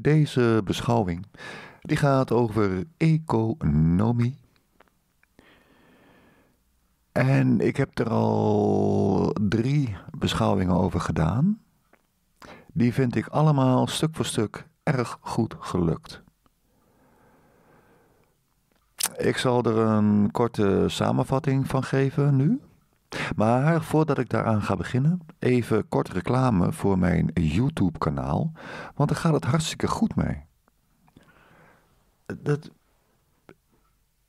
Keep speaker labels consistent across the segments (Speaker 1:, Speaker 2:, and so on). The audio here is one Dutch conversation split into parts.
Speaker 1: Deze beschouwing die gaat over economie. En ik heb er al drie beschouwingen over gedaan. Die vind ik allemaal stuk voor stuk erg goed gelukt. Ik zal er een korte samenvatting van geven nu. Maar voordat ik daaraan ga beginnen, even kort reclame voor mijn YouTube-kanaal, want daar gaat het hartstikke goed mee. Dat,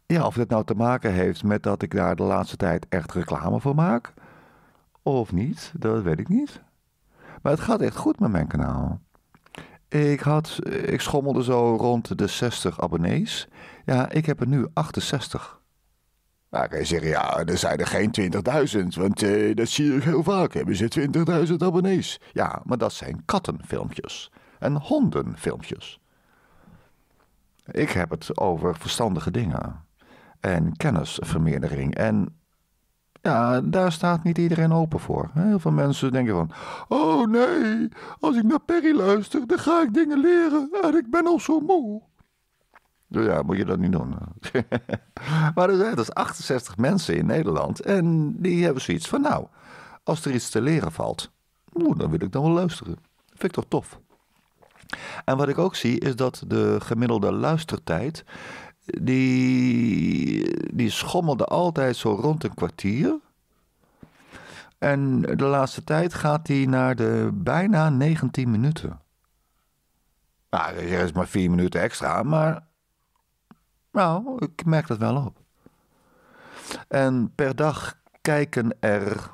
Speaker 1: ja, of dat nou te maken heeft met dat ik daar de laatste tijd echt reclame voor maak, of niet, dat weet ik niet. Maar het gaat echt goed met mijn kanaal. Ik, had, ik schommelde zo rond de 60 abonnees. Ja, ik heb er nu 68. Maar je zeggen, ja, er zijn er geen 20.000, want eh, dat zie je heel vaak, hebben ze 20.000 abonnees. Ja, maar dat zijn kattenfilmpjes en hondenfilmpjes. Ik heb het over verstandige dingen en kennisvermeerdering. En ja, daar staat niet iedereen open voor. Heel veel mensen denken van, oh nee, als ik naar Perry luister, dan ga ik dingen leren en ik ben al zo moe. Dus ja, moet je dat niet doen. maar er zijn dus 68 mensen in Nederland en die hebben zoiets van, nou, als er iets te leren valt, dan wil ik dan wel luisteren. Vind ik toch tof. En wat ik ook zie is dat de gemiddelde luistertijd, die, die schommelde altijd zo rond een kwartier. En de laatste tijd gaat die naar de bijna 19 minuten. Nou, er is maar 4 minuten extra, maar nou, ik merk dat wel op. En per dag kijken er.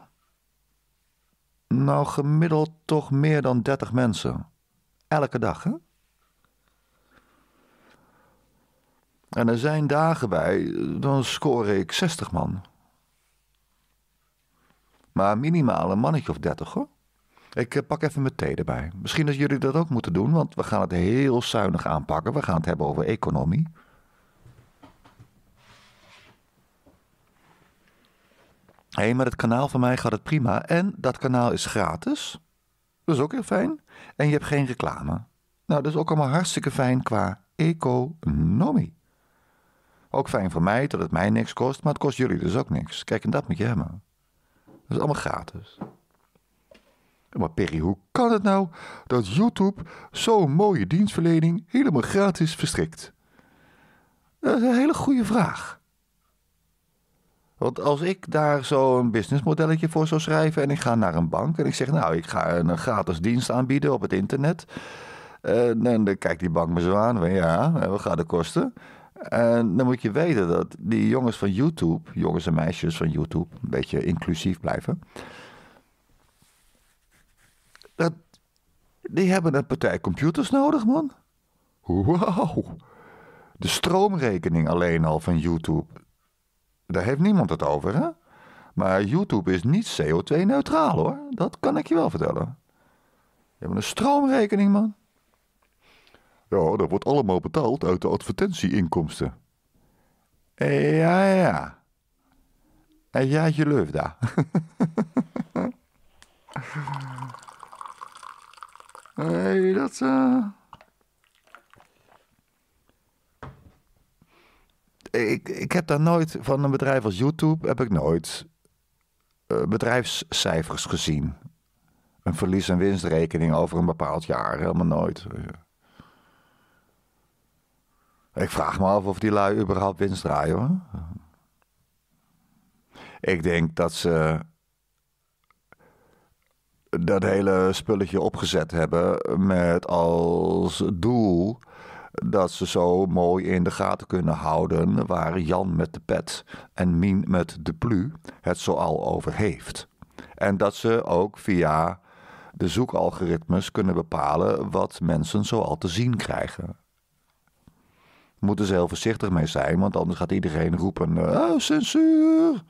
Speaker 1: Nou, gemiddeld toch meer dan 30 mensen. Elke dag, hè? En er zijn dagen bij, dan score ik 60 man. Maar minimaal een mannetje of 30 hoor. Ik eh, pak even mijn thee erbij. Misschien dat jullie dat ook moeten doen, want we gaan het heel zuinig aanpakken. We gaan het hebben over economie. Hé, maar het kanaal van mij gaat het prima. En dat kanaal is gratis. Dat is ook heel fijn. En je hebt geen reclame. Nou, dat is ook allemaal hartstikke fijn qua economie. Ook fijn voor mij dat het mij niks kost, maar het kost jullie dus ook niks. Kijk, en dat moet je hebben. Dat is allemaal gratis. Maar Perry, hoe kan het nou dat YouTube zo'n mooie dienstverlening helemaal gratis verstrikt? Dat is een hele goede vraag. Want als ik daar zo'n businessmodelletje voor zou schrijven en ik ga naar een bank en ik zeg, nou, ik ga een gratis dienst aanbieden op het internet. en eh, dan kijkt die bank me zo aan, van ja, eh, wat gaat het kosten? En dan moet je weten dat die jongens van YouTube, jongens en meisjes van YouTube, een beetje inclusief blijven. Dat, die hebben een partij computers nodig, man. Wauw. De stroomrekening alleen al van YouTube. Daar heeft niemand het over, hè? Maar YouTube is niet CO2-neutraal, hoor. Dat kan ik je wel vertellen. Je hebt een stroomrekening, man. Ja, dat wordt allemaal betaald uit de advertentieinkomsten. Ja, ja. En ja, je leuf daar. Hé, dat... Uh... ik, ik heb daar nooit van een bedrijf als YouTube heb ik nooit eh, bedrijfscijfers gezien. Een verlies- en winstrekening over een bepaald jaar, helemaal nooit. Ik vraag me af of die lui überhaupt winst draaien hoor. Ik denk dat ze dat hele spulletje opgezet hebben met als doel dat ze zo mooi in de gaten kunnen houden waar Jan met de pet en Mien met de plu het zoal over heeft. En dat ze ook via de zoekalgoritmes kunnen bepalen wat mensen zoal te zien krijgen. Moeten ze heel voorzichtig mee zijn, want anders gaat iedereen roepen: ah, censuur!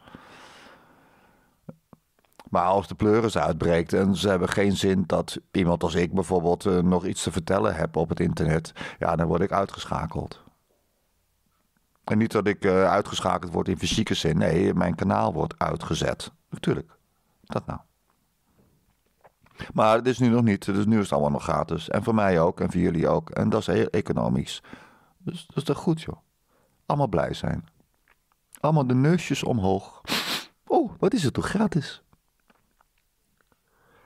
Speaker 1: Maar als de pleuris uitbreekt en ze hebben geen zin dat iemand als ik bijvoorbeeld eh, nog iets te vertellen heb op het internet, ja, dan word ik uitgeschakeld. En niet dat ik eh, uitgeschakeld word in fysieke zin. Nee, mijn kanaal wordt uitgezet. Natuurlijk. Dat nou. Maar het is nu nog niet. Dus nu is het allemaal nog gratis. En voor mij ook. En voor jullie ook. En dat is heel economisch. Dus dat is toch goed, joh. Allemaal blij zijn. Allemaal de neusjes omhoog. Oh, wat is het toch gratis?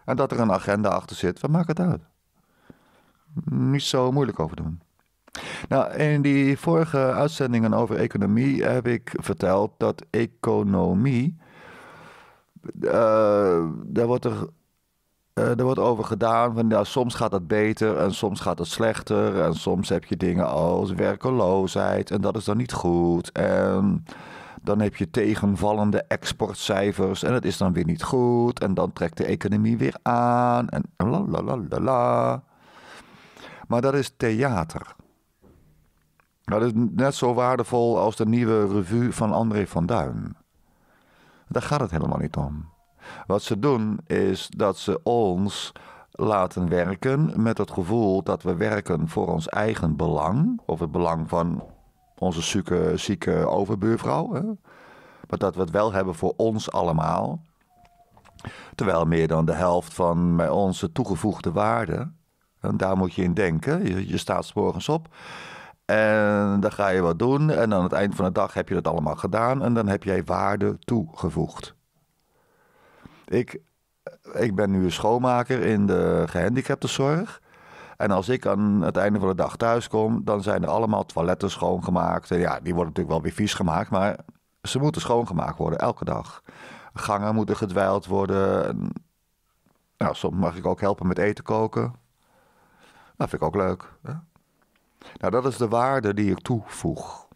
Speaker 1: En dat er een agenda achter zit, wat maakt het uit? Niet zo moeilijk over doen. Nou, in die vorige uitzendingen over economie heb ik verteld dat economie. Eh, daar, wordt er, eh, daar wordt over gedaan van soms gaat het beter en soms gaat het slechter. En soms heb je dingen als werkeloosheid en dat is dan niet goed. En dan heb je tegenvallende exportcijfers en het is dan weer niet goed. En dan trekt de economie weer aan en la la la la la. Maar dat is theater. Dat is net zo waardevol als de nieuwe revue van André van Duin. Daar gaat het helemaal niet om. Wat ze doen is dat ze ons laten werken met het gevoel dat we werken voor ons eigen belang of het belang van onze zieke, zieke overbuurvrouw. Hè? Maar dat we het wel hebben voor ons allemaal. Terwijl meer dan de helft van onze toegevoegde waarde. En daar moet je in denken. Je, staat s morgens op. En dan ga je wat doen. En aan het eind van de dag heb je dat allemaal gedaan. En dan heb jij waarde toegevoegd. Ik, ik ben nu een schoonmaker in de gehandicaptenzorg. En als ik aan het einde van de dag thuis kom, dan zijn er allemaal toiletten schoongemaakt. En ja, die worden natuurlijk wel weer vies gemaakt, maar ze moeten schoongemaakt worden elke dag. Gangen moeten gedweild worden. nou, soms mag ik ook helpen met eten koken. Dat vind ik ook leuk. Hè? Nou, dat is de waarde die ik toevoeg.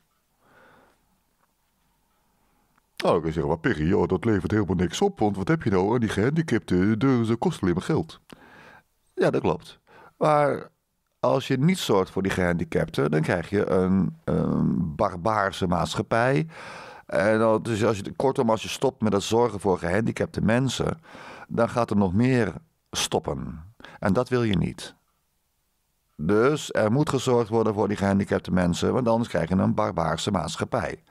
Speaker 1: Nou, dan kun je zeggen, maar Perry, dat levert helemaal niks op. Want wat heb je nou En die gehandicapten? ze kosten alleen maar geld. Ja, dat klopt. Maar als je niet zorgt voor die gehandicapten, dan krijg je een, barbaarse maatschappij. En dus als je, kortom, als je stopt met het zorgen voor gehandicapte mensen, dan gaat er nog meer stoppen. En dat wil je niet. Dus er moet gezorgd worden voor die gehandicapte mensen, want anders krijg je een barbaarse maatschappij.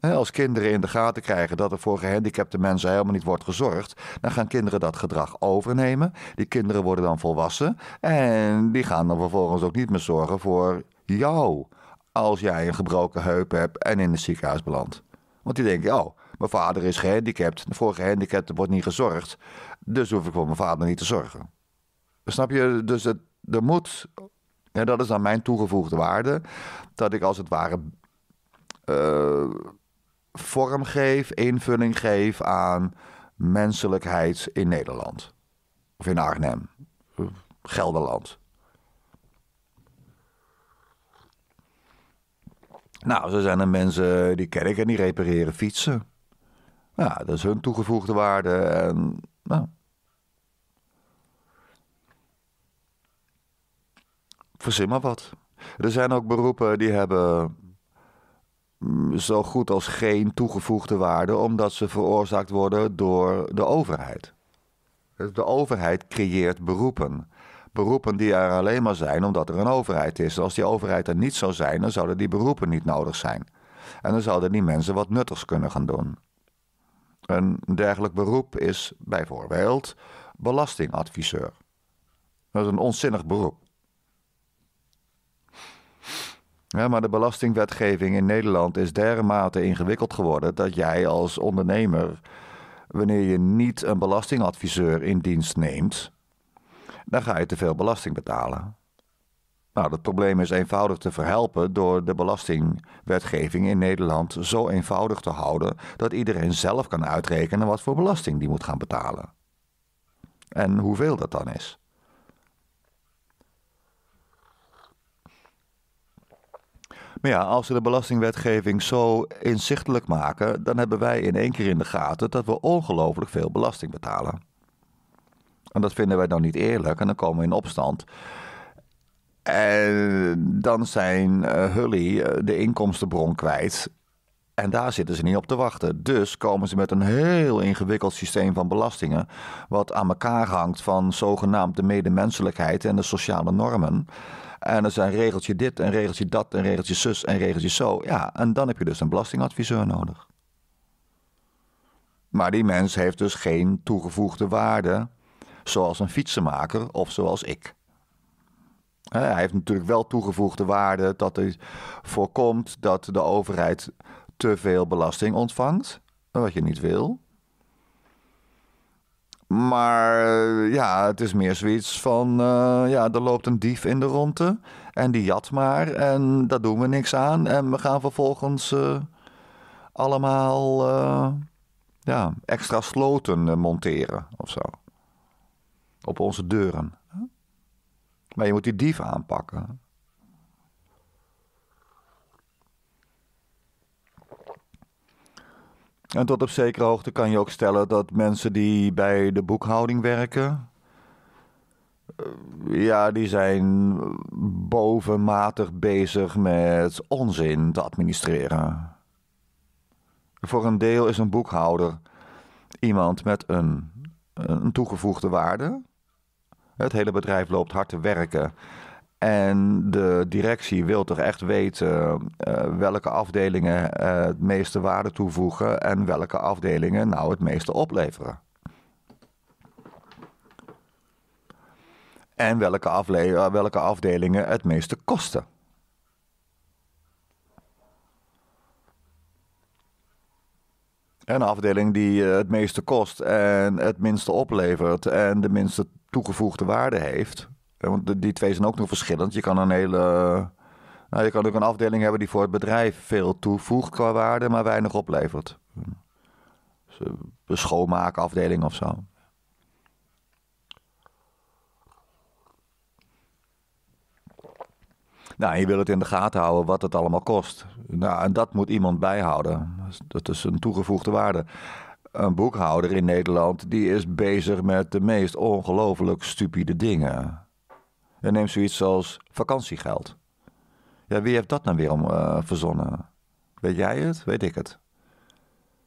Speaker 1: Als kinderen in de gaten krijgen dat er voor gehandicapte mensen helemaal niet wordt gezorgd, dan gaan kinderen dat gedrag overnemen. Die kinderen worden dan volwassen en die gaan dan vervolgens ook niet meer zorgen voor jou als jij een gebroken heup hebt en in het ziekenhuis belandt. Want die denken, oh, mijn vader is gehandicapt, voor gehandicapten wordt niet gezorgd, dus hoef ik voor mijn vader niet te zorgen. Snap je? Dus het, er moet, en dat is dan mijn toegevoegde waarde, dat ik als het ware. Eh, vorm geef, invulling geef aan menselijkheid in Nederland. Of in Arnhem, Gelderland. Nou, zo zijn er mensen die ik en die repareren fietsen. Nou, dat is hun toegevoegde waarde. En, nou. Verzin maar wat. Er zijn ook beroepen die hebben Mm, zo goed als geen toegevoegde waarde, omdat ze veroorzaakt worden door de overheid. Dus de overheid creëert beroepen. Beroepen die er alleen maar zijn omdat er een overheid is. Als die overheid er niet zou zijn, dan zouden die beroepen niet nodig zijn. En dan zouden die mensen wat nuttigs kunnen gaan doen. Een dergelijk beroep is bijvoorbeeld belastingadviseur. Dat is een onzinnig beroep. Ja, maar de belastingwetgeving in Nederland is dermate ingewikkeld geworden dat jij als ondernemer, wanneer je niet een belastingadviseur in dienst neemt, dan ga je te veel belasting betalen. Nou, dat probleem is eenvoudig te verhelpen door de belastingwetgeving in Nederland zo eenvoudig te houden dat iedereen zelf kan uitrekenen wat voor belasting die moet gaan betalen. En hoeveel dat dan is. Maar ja, als ze de belastingwetgeving zo inzichtelijk maken, dan hebben wij in één keer in de gaten dat we ongelooflijk veel belasting betalen. En dat vinden wij dan niet eerlijk en dan komen we in opstand. En dan zijn uh, Hully eh, de inkomstenbron kwijt. En daar zitten ze niet op te wachten. Dus komen ze met een heel ingewikkeld systeem van belastingen. Wat aan elkaar hangt van zogenaamd de medemenselijkheid en de sociale normen. En er zijn regeltje dit en regeltje dat en regeltje zus en regeltje zo. Ja, en dan heb je dus een belastingadviseur nodig. Maar die mens heeft dus geen toegevoegde waarde, zoals een fietsenmaker of zoals ik. Hij heeft natuurlijk wel toegevoegde waarde dat hij voorkomt dat de overheid te veel belasting ontvangt, wat je niet wil. Maar eh, ja, het is meer zoiets van: eh, ja, er loopt een dief in de ronde. En die jat maar. En daar doen we niks aan. En we gaan vervolgens eh, allemaal ja, extra sloten monteren of zo. Op onze deuren. Maar je moet die dief aanpakken. En tot op zekere hoogte kan je ook stellen dat mensen die bij de boekhouding werken. Eh, ja, die zijn bovenmatig bezig met onzin te administreren. Voor een deel is een boekhouder iemand met een, een toegevoegde waarde. Het hele bedrijf loopt hard te werken en de directie wil toch echt weten eh, welke afdelingen eh, het meeste waarde toevoegen en welke afdelingen nou het meeste opleveren. En welke, afle- eh, welke afdelingen het meeste kosten. Een afdeling die het meeste kost en het minste oplevert en de minste toegevoegde waarde heeft want die twee zijn ook nog verschillend. Je kan een hele. Nou, je kan ook een afdeling hebben die voor het bedrijf veel toevoegt qua waarde, maar weinig oplevert. Dus, eh, een schoonmaakafdeling of zo. Nou, je wil het in de gaten houden wat het allemaal kost. Nou, en dat moet iemand bijhouden. Dus, dat is een toegevoegde waarde. Een boekhouder in Nederland die is bezig met de meest ongelooflijk stupide dingen. En neem zoiets als vakantiegeld. Ja, wie heeft dat nou weer om eh, verzonnen? Weet jij het? Weet ik het.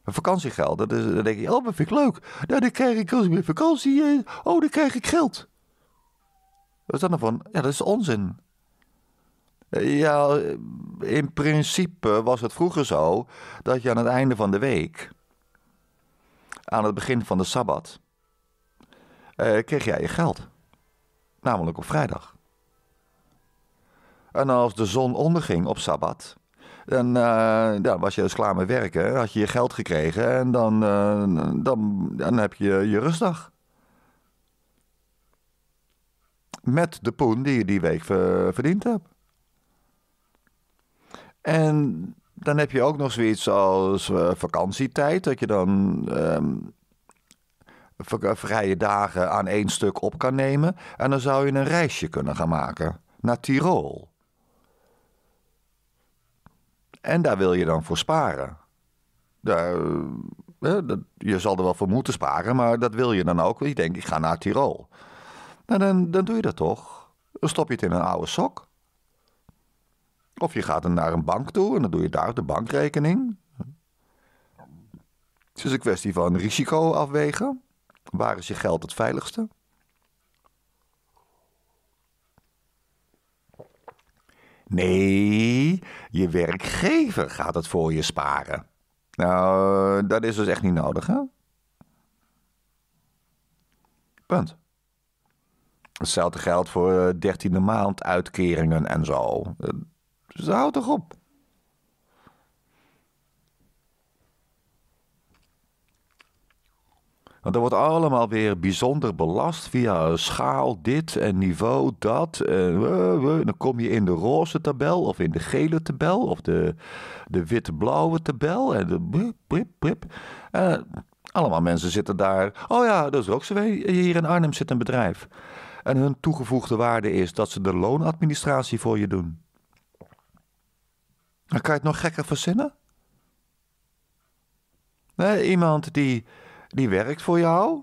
Speaker 1: vakantiegeld, dat dan denk je, oh, dat vind ik leuk. Nou, dan krijg ik als weer vakantie. Eh. Oh, dan krijg ik geld. Wat is dat nou van? Ja, dat is onzin. Eh, ja, in principe was het vroeger zo dat je aan het einde van de week, aan het begin van de sabbat, eh, kreeg jij je geld namelijk op vrijdag. En als de zon onderging op sabbat, dan eh, ja, was je dus klaar met werken, had je je geld gekregen en dan, eh, dan, dan heb je je rustdag. Met de poen die je die week verdiend hebt. En dan heb je ook nog zoiets als eh, vakantietijd, dat je dan ehm, eh, vrije dagen aan één stuk op kan nemen. En dan zou je een reisje kunnen gaan maken naar Tirol. En daar wil je dan voor sparen. Eh, eh, je zal er wel voor moeten sparen, maar dat wil je dan ook. Je denkt, ik ga naar Tirol. Nou, dan, dan doe je dat toch. Dan stop je het in een oude sok. Of je gaat naar een bank toe en dan doe je daar de bankrekening. Het is een kwestie van risico afwegen. Waar is je geld het veiligste? Nee, je werkgever gaat het voor je sparen. Nou, dat is dus echt niet nodig, hè? Punt. Hetzelfde geldt voor eh, dertiende maand uitkeringen en zo. Dus eh, hou toch op. Want dat wordt allemaal weer bijzonder belast via schaal dit en niveau dat. En eh, eh, dan kom je in de roze tabel of in de gele tabel of de, de wit-blauwe tabel. En de brip, brip, eh, allemaal mensen zitten daar. Oh ja, dat is ook zo. Hier in Arnhem zit een bedrijf. En hun toegevoegde waarde is dat ze de loonadministratie voor je doen. Dan kan je het nog gekker verzinnen? iemand die die werkt voor jou.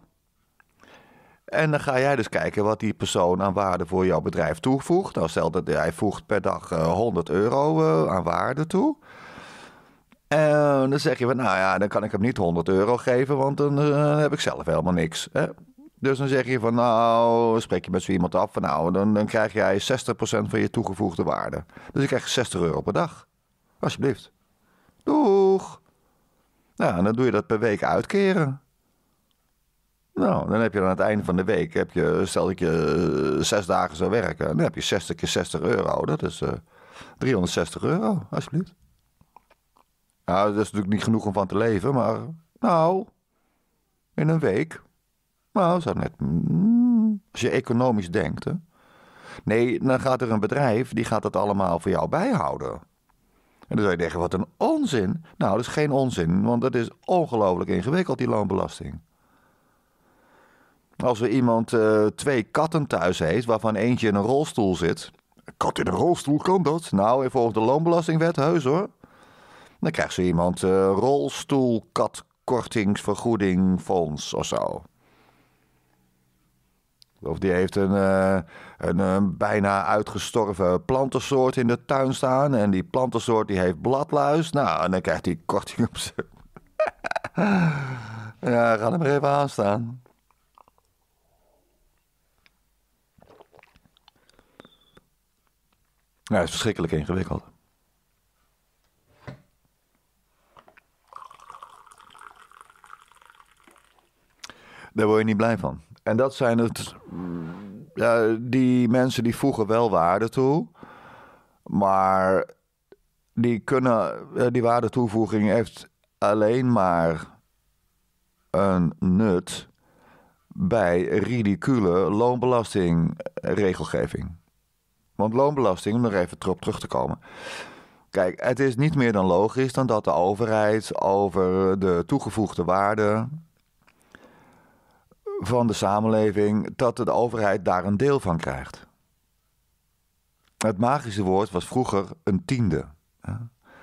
Speaker 1: En dan ga jij dus kijken wat die persoon aan waarde voor jouw bedrijf toevoegt. Nou, stel dat hij voegt per dag 100 eh, euro eh, aan waarde toe. En dan zeg je, van, nou ja, dan kan ik hem niet 100 euro geven, want dan eh, heb ik zelf helemaal niks. Hè? Dus dan zeg je van, nou, spreek je met zo iemand af, van nou, dan, dan krijg jij 60% van je toegevoegde waarde. Dus ik krijg 60 euro per dag. Alsjeblieft. Doeg. Nou, dan doe je dat per week uitkeren. Nou, dan heb je aan het einde van de week, heb je, stel dat je eh, zes dagen zou werken, dan heb je 60 keer 60 euro. Dat is uh, eh, 360 euro, alsjeblieft. Nou, dat is natuurlijk niet genoeg om van te leven, maar nou, in een week. Nou, net. Mm, als je economisch denkt, hè. Nee, dan gaat er een bedrijf, die gaat dat allemaal voor jou bijhouden. En dan zou je denken, wat een onzin. Nou, dat is geen onzin, want dat is ongelooflijk ingewikkeld, die loonbelasting. Als er iemand eh, twee katten thuis heeft, waarvan eentje in een rolstoel zit. Kat in een rolstoel, kan dat? Nou, volgens de loonbelastingwet heus hoor. Dan krijgt zo iemand uh, eh, rolstoelkatkortingsvergoedingfonds of zo. Of die heeft eh, een, een, bijna uitgestorven plantensoort in de tuin staan. En die plantensoort die heeft bladluis. Nou, en dan krijgt hij korting op zijn. ja, ga hem er even aan staan. Nou, het is verschrikkelijk ingewikkeld. Daar word je niet blij van. En dat zijn het. Ja, die mensen die voegen wel waarde toe. Maar die kunnen. Die waarde toevoeging heeft alleen maar een nut bij ridicule loonbelastingregelgeving. Want loonbelasting, om nog even op terug te komen. Kijk, het is niet meer dan logisch dan dat de overheid over de toegevoegde waarde van de samenleving, dat de overheid daar een deel van krijgt. Het magische woord was vroeger een tiende.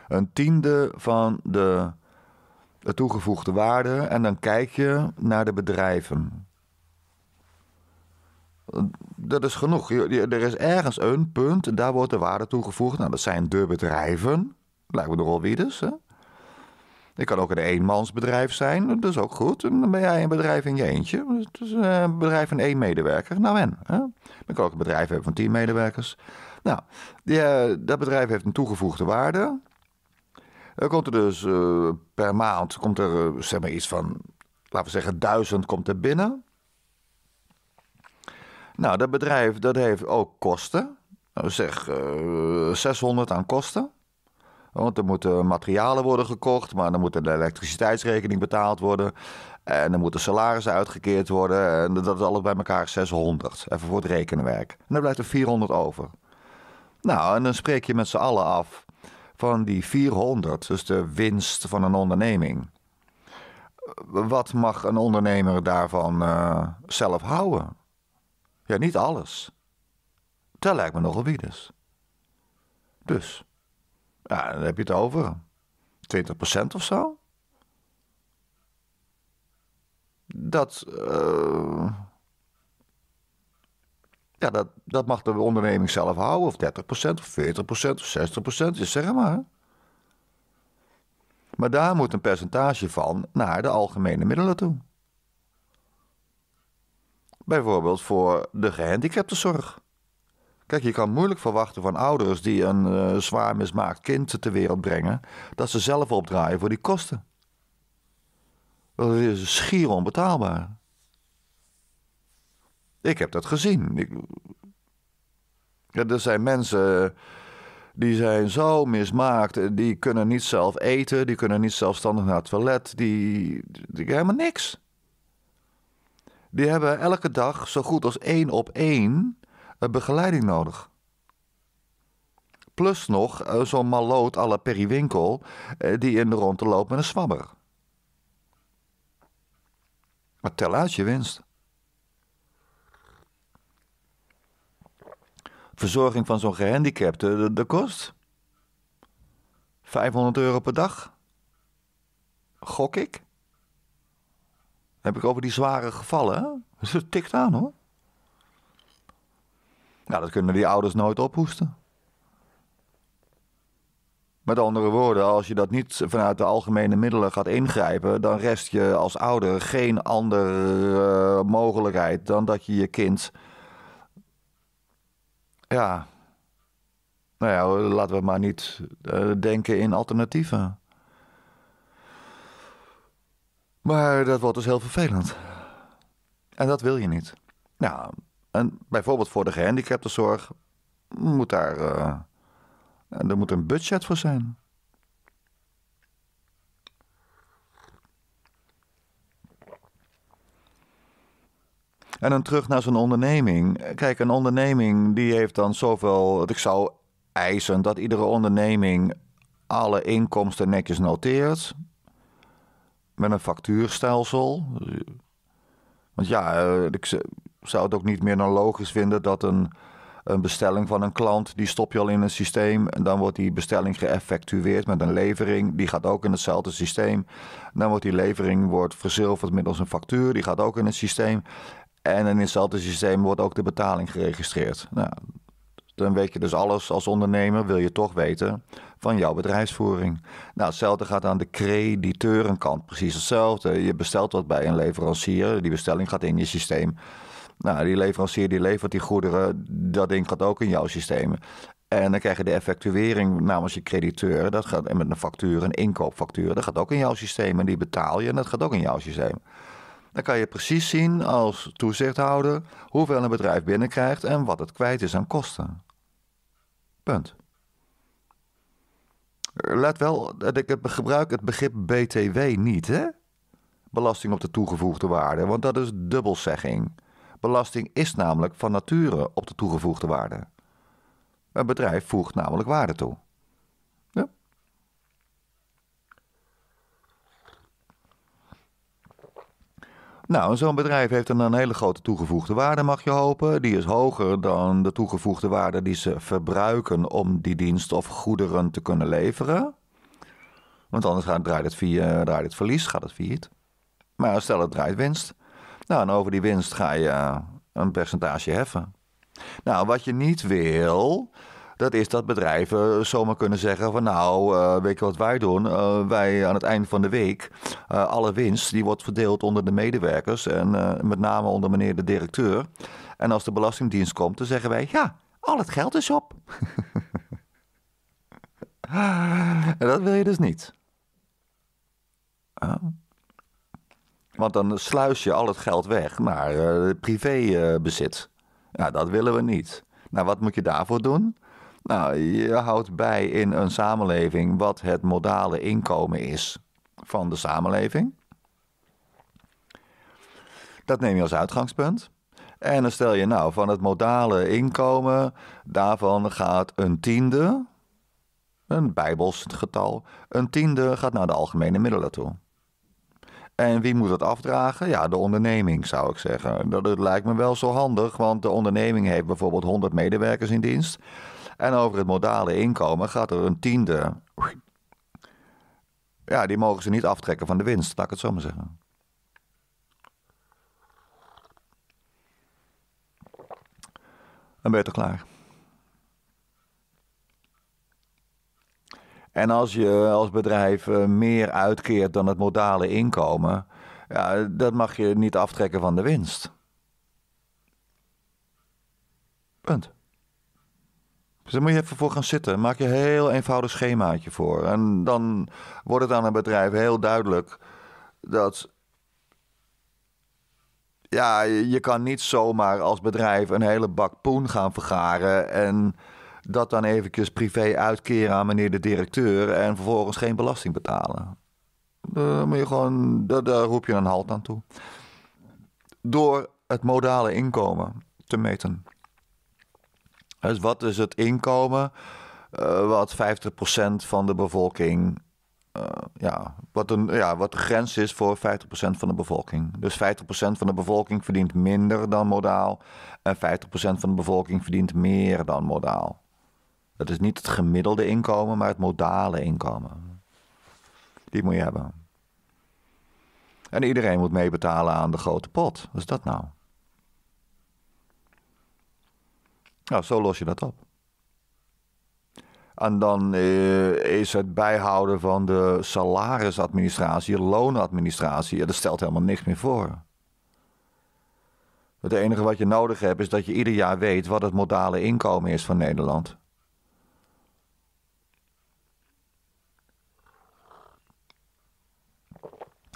Speaker 1: Een tiende van de toegevoegde waarde en dan kijk je naar de bedrijven. Dat is genoeg. Er is ergens een punt daar wordt de waarde toegevoegd. Nou, dat zijn de bedrijven. Lijkt me nogal wie dus. Hè? kan ook een eenmansbedrijf zijn, dat is ook goed. dan ben jij een bedrijf in je eentje. is eh, een bedrijf van één medewerker. Nou en? Hè? Dan kan ook een bedrijf hebben van tien medewerkers. Nou, die, eh, dat bedrijf heeft een toegevoegde waarde. Dan komt er dus eh, per maand komt er, zeg maar iets van, laten we zeggen, duizend komt er binnen. Nou, dat bedrijf dat heeft ook kosten. Nou, zeg, 600 eh, aan kosten. Want er moeten materialen worden gekocht, maar dan moet de elektriciteitsrekening betaald worden. En dan moeten salarissen uitgekeerd worden. En dat is alles bij elkaar 600. Even voor het rekenwerk. En dan blijft er 400 over. Nou, en dan spreek je met z'n allen af van die 400, dus de winst van een onderneming. Wat mag een ondernemer daarvan eh, zelf houden? Ja, niet alles. Dat lijkt me nogal wie dus. Dus, ja, dan heb je het over 20% of zo. Dat, eh, ja, dat, dat mag de onderneming zelf houden, of 30%, of 40%, of 60%, dus zeg maar. Maar daar moet een percentage van naar de algemene middelen toe. Bijvoorbeeld voor de gehandicaptenzorg. Kijk, je kan moeilijk verwachten van ouders die een eh, zwaar mismaakt kind ter wereld brengen, dat ze zelf opdraaien voor die kosten. Dat is schier onbetaalbaar. Ik heb dat gezien. Ik... Ja, er zijn mensen eh, die zijn zo mismaakt, eh, die kunnen niet zelf eten, die kunnen niet zelfstandig naar het toilet, die, die helemaal niks die hebben elke dag zo goed als één op één eh, begeleiding nodig. Plus nog eh, zo'n maloot à la periwinkel eh, die in de rondte loopt met een swabber. Maar tel uit je winst. Verzorging van zo'n gehandicapte, de, de kost 500 euro per dag. Gok ik? heb ik over die zware gevallen. Dus het tikt aan hoor. Nou, dat kunnen die ouders nooit ophoesten. Met andere woorden, als je dat niet vanuit de algemene middelen gaat ingrijpen, dan rest je als ouder geen andere eh, mogelijkheid dan dat je je kind. Ja. Nou ja, laten we maar niet eh, denken in alternatieven. Maar dat wordt dus heel vervelend. En dat wil je niet. Nou, en bijvoorbeeld voor de gehandicaptenzorg moet daar, eh, er moet een budget voor zijn. En dan terug naar zo'n onderneming. Kijk, een onderneming die heeft dan zoveel. Ik zou eisen dat iedere onderneming alle inkomsten netjes noteert met een factuurstelsel. Want ja, eh, ik zou het ook niet meer dan logisch vinden dat een, een bestelling van een klant, die stop je al in een systeem. En dan wordt die bestelling geëffectueerd met een levering. Die gaat ook in hetzelfde systeem. Dan wordt die levering wordt verzilverd middels een factuur. Die gaat ook in het systeem. En in hetzelfde systeem wordt ook de betaling geregistreerd. Nou, dan weet je dus alles als ondernemer, wil je toch weten van jouw bedrijfsvoering. Nou, hetzelfde gaat aan de crediteurenkant. Precies hetzelfde. Je bestelt wat bij een leverancier. Die bestelling gaat in je systeem. Nou, die leverancier die levert die goederen. Dat ding gaat ook in jouw systeem. En dan krijg je de effectuering namens je crediteur. Dat gaat met een factuur, een inkoopfactuur. Dat gaat ook in jouw systeem. En die betaal je en dat gaat ook in jouw systeem. Dan kan je precies zien als toezichthouder hoeveel een bedrijf binnenkrijgt en wat het kwijt is aan kosten. Punt. Let wel, ik gebruik het begrip BTW niet, hè? Belasting op de toegevoegde waarde, want dat is dubbelzegging. Belasting is namelijk van nature op de toegevoegde waarde. Een bedrijf voegt namelijk waarde toe. Nou, zo'n bedrijf heeft dan een hele grote toegevoegde waarde, mag je hopen. Die is hoger dan de toegevoegde waarde die ze verbruiken om die dienst of goederen te kunnen leveren. Want anders gaat, draait, het via, draait het verlies, gaat het failliet. Maar stel het draait winst. Nou, en over die winst ga je eh, een percentage heffen. Nou, wat je niet wil, dat is dat bedrijven zomaar kunnen zeggen van nou, eh, weet je wat wij doen? Eh, wij aan het eind van de week, eh, alle winst die wordt verdeeld onder de medewerkers en met name onder meneer de directeur. En als de Belastingdienst komt, dan zeggen wij ja, al het geld is op. en dat wil je dus niet. Want dan sluis je al het geld weg naar privébezit. nou, dat willen we niet. Nou, wat moet je daarvoor doen? Nou, je houdt bij in een samenleving wat het modale inkomen is van de samenleving. Dat neem je als uitgangspunt. En dan stel je nou van het modale inkomen, daarvan gaat een tiende, een bijbels getal, een tiende gaat naar de algemene middelen toe. En wie moet dat afdragen? Ja, de onderneming zou ik zeggen. dat lijkt me wel zo handig, want de onderneming heeft bijvoorbeeld 100 medewerkers in dienst. En over het modale inkomen gaat er een tiende. Ja, die mogen ze niet aftrekken van de winst, laat ik het zo maar zeggen. Dan ben je toch klaar. En als je als bedrijf eh, meer uitkeert dan het modale inkomen, ja, dat mag je niet aftrekken van de winst. Punt. Dus daar moet je even voor gaan zitten. Maak je een heel eenvoudig schemaatje voor. En dan wordt het aan een bedrijf heel duidelijk dat. Ja, je kan niet zomaar als bedrijf een hele bak poen gaan vergaren. En dat dan eventjes privé uitkeren aan meneer de directeur. En vervolgens geen belasting betalen. Daar, moet je gewoon, daar roep je een halt aan toe. Door het modale inkomen te meten. Dus wat is het inkomen uh, wat 50% van de bevolking. Eh, ja, wat een, ja, wat de grens is voor 50% van de bevolking. Dus 50% van de bevolking verdient minder dan modaal. En 50% van de bevolking verdient meer dan modaal. Dat is niet het gemiddelde inkomen, maar het modale inkomen. Die moet je hebben. En iedereen moet meebetalen aan de grote pot. Wat is dat nou? Nou, zo los je dat op. En dan eh, is het bijhouden van de salarisadministratie, loonadministratie, dat stelt helemaal niks meer voor. Het enige wat je nodig hebt is dat je ieder jaar weet wat het modale inkomen is van Nederland.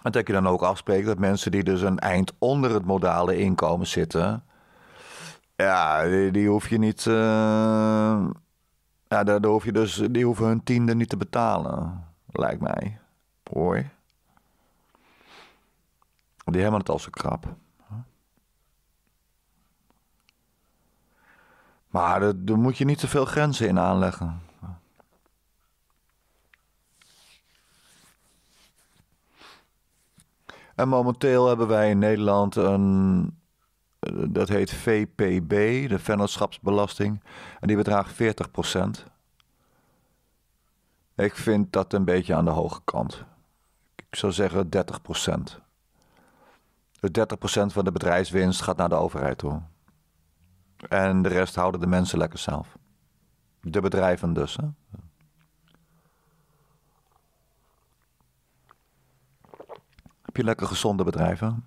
Speaker 1: En dat je dan ook afspreekt dat mensen die dus een eind onder het modale inkomen zitten, ja, die, hoef je niet. Eh, ja, daar, hoef je dus, die hoeven hun tiende niet te betalen, lijkt mij. Mooi. Die hebben het al zo krap. Maar daar moet je niet te veel grenzen in aanleggen. En momenteel hebben wij in Nederland een eh, dat heet VPB, de vennootschapsbelasting. En die bedraagt 40%. Ik vind dat een beetje aan de hoge kant. Ik zou zeggen 30%. Dus 30% van de bedrijfswinst gaat naar de overheid toe. En de rest houden de mensen lekker zelf. De bedrijven dus. Hè? Heb je lekker gezonde bedrijven?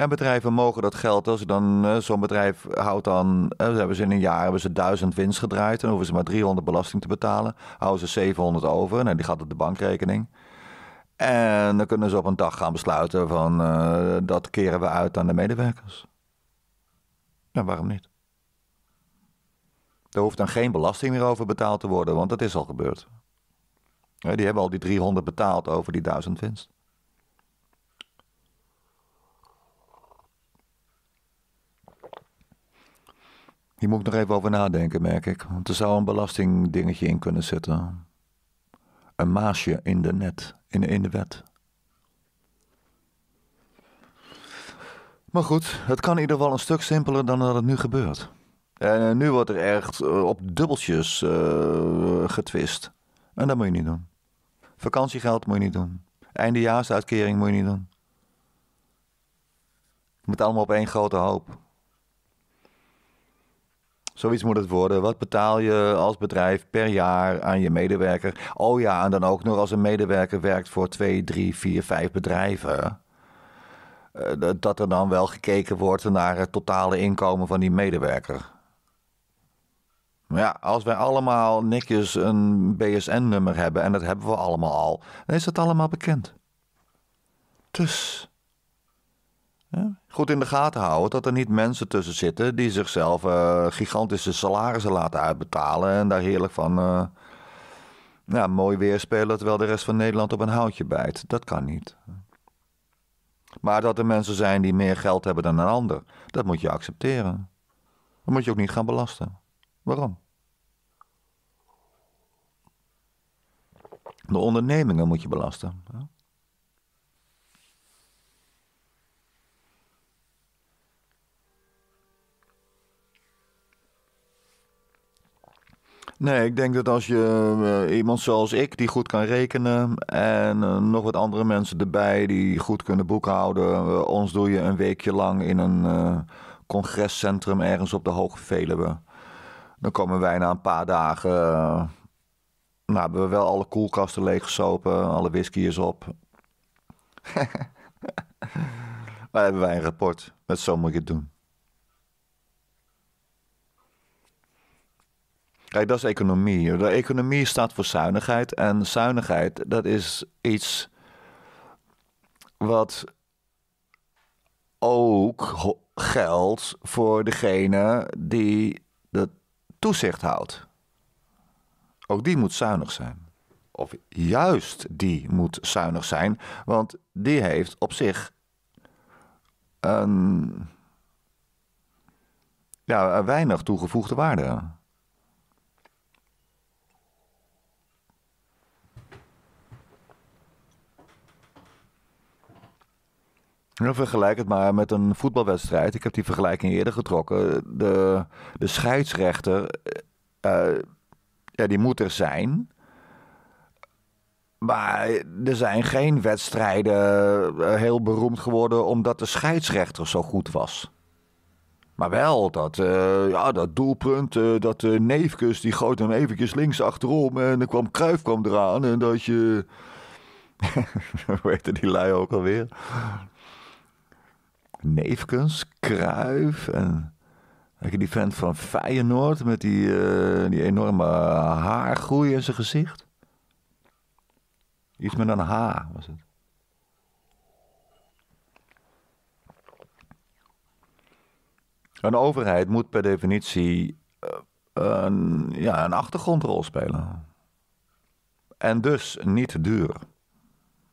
Speaker 1: En bedrijven mogen dat geld, als dan eh, zo'n bedrijf houdt eh, dan, hebben ze in een jaar hebben ze 1000 winst gedraaid, dan hoeven ze maar 300 belasting te betalen, houden ze 700 over en nou, die gaat op de bankrekening. En dan kunnen ze op een dag gaan besluiten van eh, dat keren we uit aan de medewerkers. Ja, nou, waarom niet? Er hoeft dan geen belasting meer over betaald te worden, want dat is al gebeurd. Die hebben al die 300 betaald over die 1000 winst. Je moet ik nog even over nadenken, merk ik. Want er zou een belastingdingetje in kunnen zitten. Een maasje in de net, in, in de wet. Maar goed, het kan in ieder geval een stuk simpeler dan dat het nu gebeurt. En eh, nu wordt er echt eh, op dubbeltjes eh, getwist. En dat moet je niet doen. Vakantiegeld moet je niet doen. Eindejaarsuitkering moet je niet doen. moet allemaal op één grote hoop. Zoiets moet het worden. Wat betaal je als bedrijf per jaar aan je medewerker? Oh ja, en dan ook nog als een medewerker werkt voor twee, drie, vier, vijf bedrijven. Eh, dat er dan wel gekeken wordt naar het totale inkomen van die medewerker. Maar ja, als wij allemaal netjes een BSN-nummer hebben, en dat hebben we allemaal al, dan is dat allemaal bekend. Dus Goed in de gaten houden dat er niet mensen tussen zitten die zichzelf eh, gigantische salarissen laten uitbetalen en daar heerlijk van uh, mooi weer spelen terwijl de rest van Nederland op een houtje bijt. Dat kan niet. Maar dat er mensen zijn die meer geld hebben dan een ander, dat moet je accepteren. Dat moet je ook niet gaan belasten. Waarom? De ondernemingen moet je belasten. Nee, ik denk dat als je eh, iemand zoals ik, die goed kan rekenen, en eh, nog wat andere mensen erbij die goed kunnen boekhouden, eh, ons doe je een weekje lang in een congrescentrum ergens op de Hoge Veluwe. Dan komen wij na een paar dagen, nou, hebben we wel alle koelkasten leeggesopen, alle whisky is op. maar hebben wij een rapport, met zo moet je het doen. Kijk, dat is economie. De economie staat voor zuinigheid. En zuinigheid, dat is iets wat ook geldt voor degene die dat toezicht houdt. Ook die moet zuinig zijn. Of juist die moet zuinig zijn, want die heeft op zich een, ja, weinig toegevoegde waarde. Nou, vergelijk het maar met een voetbalwedstrijd. Ik heb die vergelijking eerder getrokken. De, de scheidsrechter, eh, eh, ja, die moet er zijn. Maar er zijn geen wedstrijden eh, heel beroemd geworden omdat de scheidsrechter zo goed was. Maar wel dat, ja, dat doelpunt, dat uh, Neefkes die gooit hem eventjes links achterom en dan kwam Kruif kwam eraan en dat je... weet heette die lui ook alweer? Neefkens, Kruif en die vent van Feyenoord met die, eh, die enorme haargroei in zijn gezicht. Iets met een H was het. Een overheid moet per definitie eh, een, ja, een achtergrondrol spelen. En dus niet duur.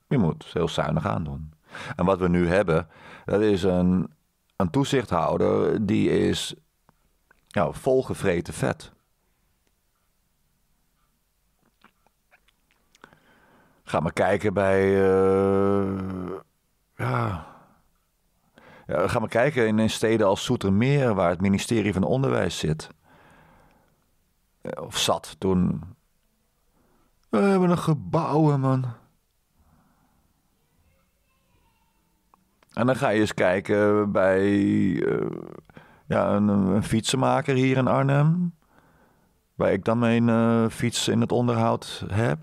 Speaker 1: Je moet heel zuinig aandoen. En wat we nu hebben, dat is een, een toezichthouder die is nou, volgevreten vet. Ga maar kijken bij. Eh, ja. Ga maar kijken in steden als Soetermeer, waar het ministerie van Onderwijs zit. Eh, of zat toen. We hebben een gebouwen, man. En dan ga je eens kijken bij eh, ja, een, fietsenmaker hier in Arnhem. Waar ik dan mijn uh, fiets in het onderhoud heb.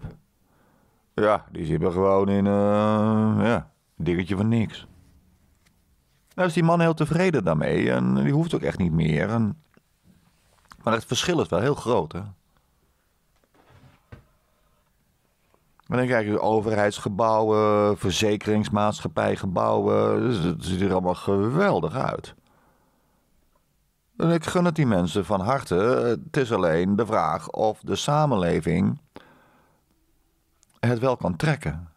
Speaker 1: Ja, die zit gewoon in eh, ja, een dingetje van niks. Nou is die man heel tevreden daarmee en die hoeft ook echt niet meer. En... Maar het verschil is wel heel groot, hè? Maar dan krijg je overheidsgebouwen, verzekeringsmaatschappijgebouwen, dus het ziet er allemaal geweldig uit. En ik gun het die mensen van harte. Het is alleen de vraag of de samenleving het wel kan trekken.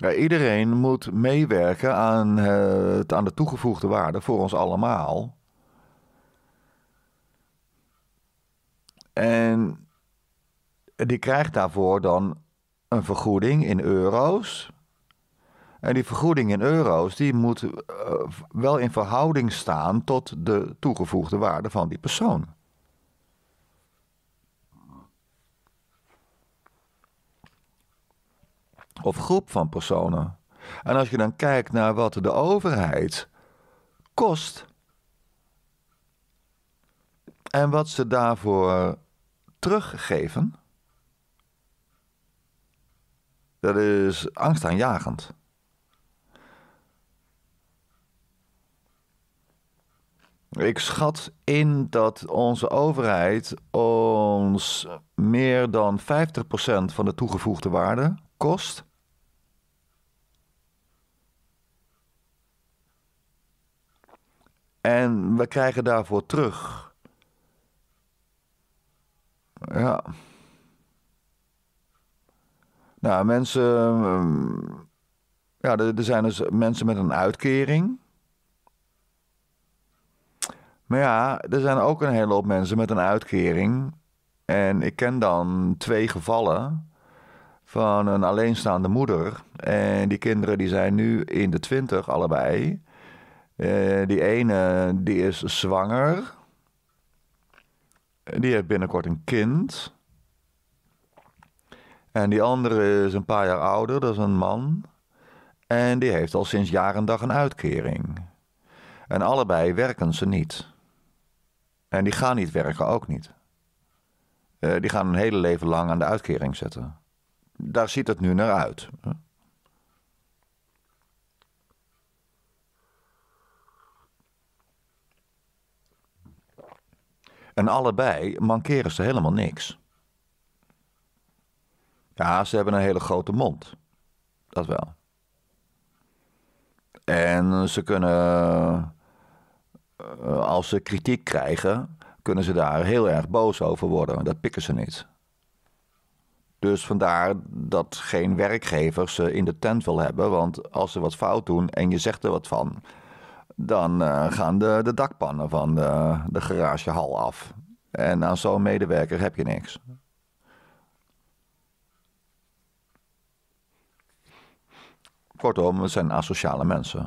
Speaker 1: Ja, iedereen moet meewerken aan, het eh, aan de toegevoegde waarde voor ons allemaal. En die krijgt daarvoor dan een vergoeding in euro's. En die vergoeding in euro's die moet eh, wel in verhouding staan tot de toegevoegde waarde van die persoon. of groep van personen. En als je dan kijkt naar wat de overheid kost en wat ze daarvoor teruggeven, dat is angstaanjagend. Ik schat in dat onze overheid ons meer dan 50% van de toegevoegde waarde kost En we krijgen daarvoor terug. Ja. Nou, mensen. Ehm, ja, er zijn dus mensen met een uitkering. Maar ja, er zijn ook een hele hoop mensen met een uitkering. En ik ken dan twee gevallen van een alleenstaande moeder. En die kinderen die zijn nu in de twintig allebei. Eh, die ene die is zwanger. Die heeft binnenkort een kind. En die andere is een paar jaar ouder, dat is een man. En die heeft al sinds jaar en dag een uitkering. En allebei werken ze niet. En die gaan niet werken ook niet. Eh, die gaan hun hele leven lang aan de uitkering zetten. Daar ziet het nu naar uit. En allebei mankeren ze helemaal niks. Ja, ze hebben een hele grote mond. Dat wel. En ze kunnen, eh, als ze kritiek krijgen, kunnen ze daar heel erg boos over worden. Dat pikken ze niet. Dus vandaar dat geen werkgever ze in de tent wil hebben. Want als ze wat fout doen en je zegt er wat van, dan eh, gaan de, de dakpannen van de, de garagehal af. En aan zo'n medewerker heb je niks. Kortom, we zijn asociale mensen.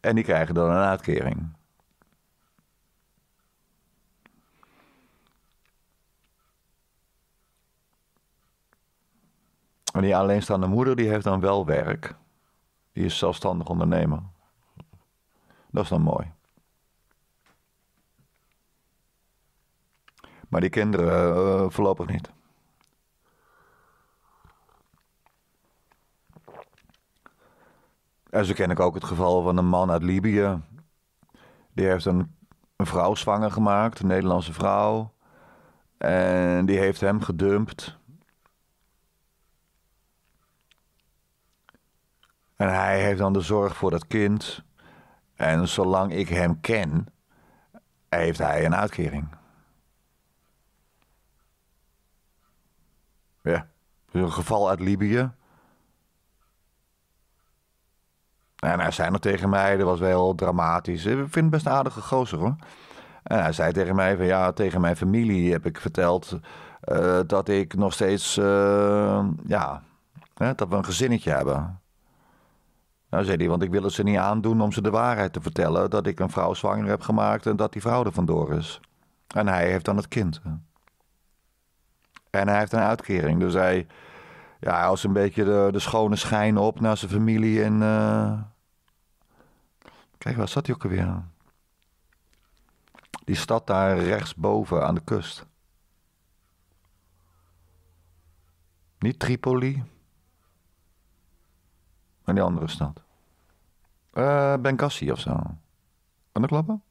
Speaker 1: En die krijgen dan een uitkering. En die alleenstaande moeder die heeft dan wel werk. Die is zelfstandig ondernemer. Dat is dan mooi. Maar die kinderen eh, voorlopig niet. En zo ken ik ook het geval van een man uit Libië. Die heeft een, een vrouw zwanger gemaakt, een Nederlandse vrouw. En die heeft hem gedumpt. En hij heeft dan de zorg voor dat kind. En zolang ik hem ken, heeft hij een uitkering. Ja, een geval uit Libië. En hij zei nog tegen mij, dat was wel dramatisch. Ik vind het best een aardige gozer hoor. En hij zei tegen mij van ja, tegen mijn familie heb ik verteld eh, dat ik nog steeds, eh, ja, hè, dat we een gezinnetje hebben. Nou, zei hij, want ik wil het ze niet aandoen om ze de waarheid te vertellen: dat ik een vrouw zwanger heb gemaakt en dat die vrouw er vandoor is. En hij heeft dan het kind. En hij heeft een uitkering. Dus hij, ja, hij een beetje de, de, schone schijn op naar zijn familie. En. Eh, kijk, waar zat hij ook alweer? Die stad daar rechtsboven aan de kust. Niet Tripoli. Naar die andere stad. Uh, eh, Benghazi of zo. Kan dat klappen?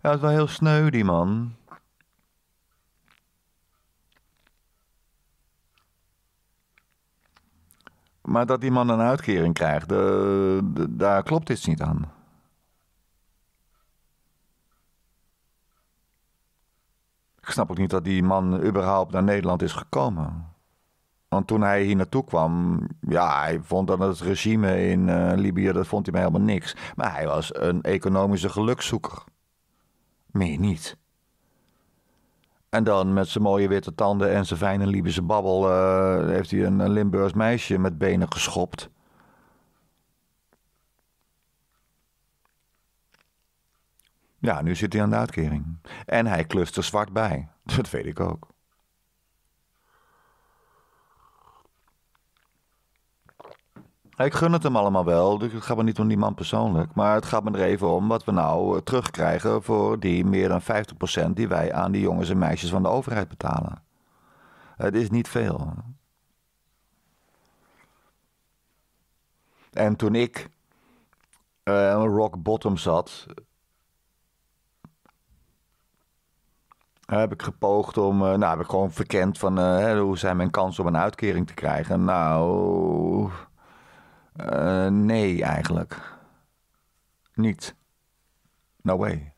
Speaker 1: Ja, het is wel heel sneu, die man. Maar dat die man een uitkering krijgt, eh, daar klopt dit niet aan. Ik snap ook niet dat die man überhaupt naar Nederland is gekomen. Want toen hij hier naartoe kwam, ja, hij vond dan het regime in eh, Libië, dat vond hij mij helemaal niks. Maar hij was een economische gelukszoeker. Meer niet. En dan met zijn mooie witte tanden en zijn fijne Libische babbel eh, heeft hij een Limburgs meisje met benen geschopt. Ja, nu zit hij aan de uitkering. En hij klust er zwart bij. Dat weet ik ook. Ik gun het hem allemaal wel. Dus het gaat me niet om die man persoonlijk. Maar het gaat me er even om wat we nou eh, terugkrijgen voor die meer dan 50% die wij aan die jongens en meisjes van de overheid betalen. Het is niet veel. En toen ik eh, rock bottom zat, heb ik gepoogd om, eh, nou heb ik gewoon verkend van eh, hoe zijn mijn kansen om een uitkering te krijgen. Nou, eh, nee eigenlijk. Niet. No way.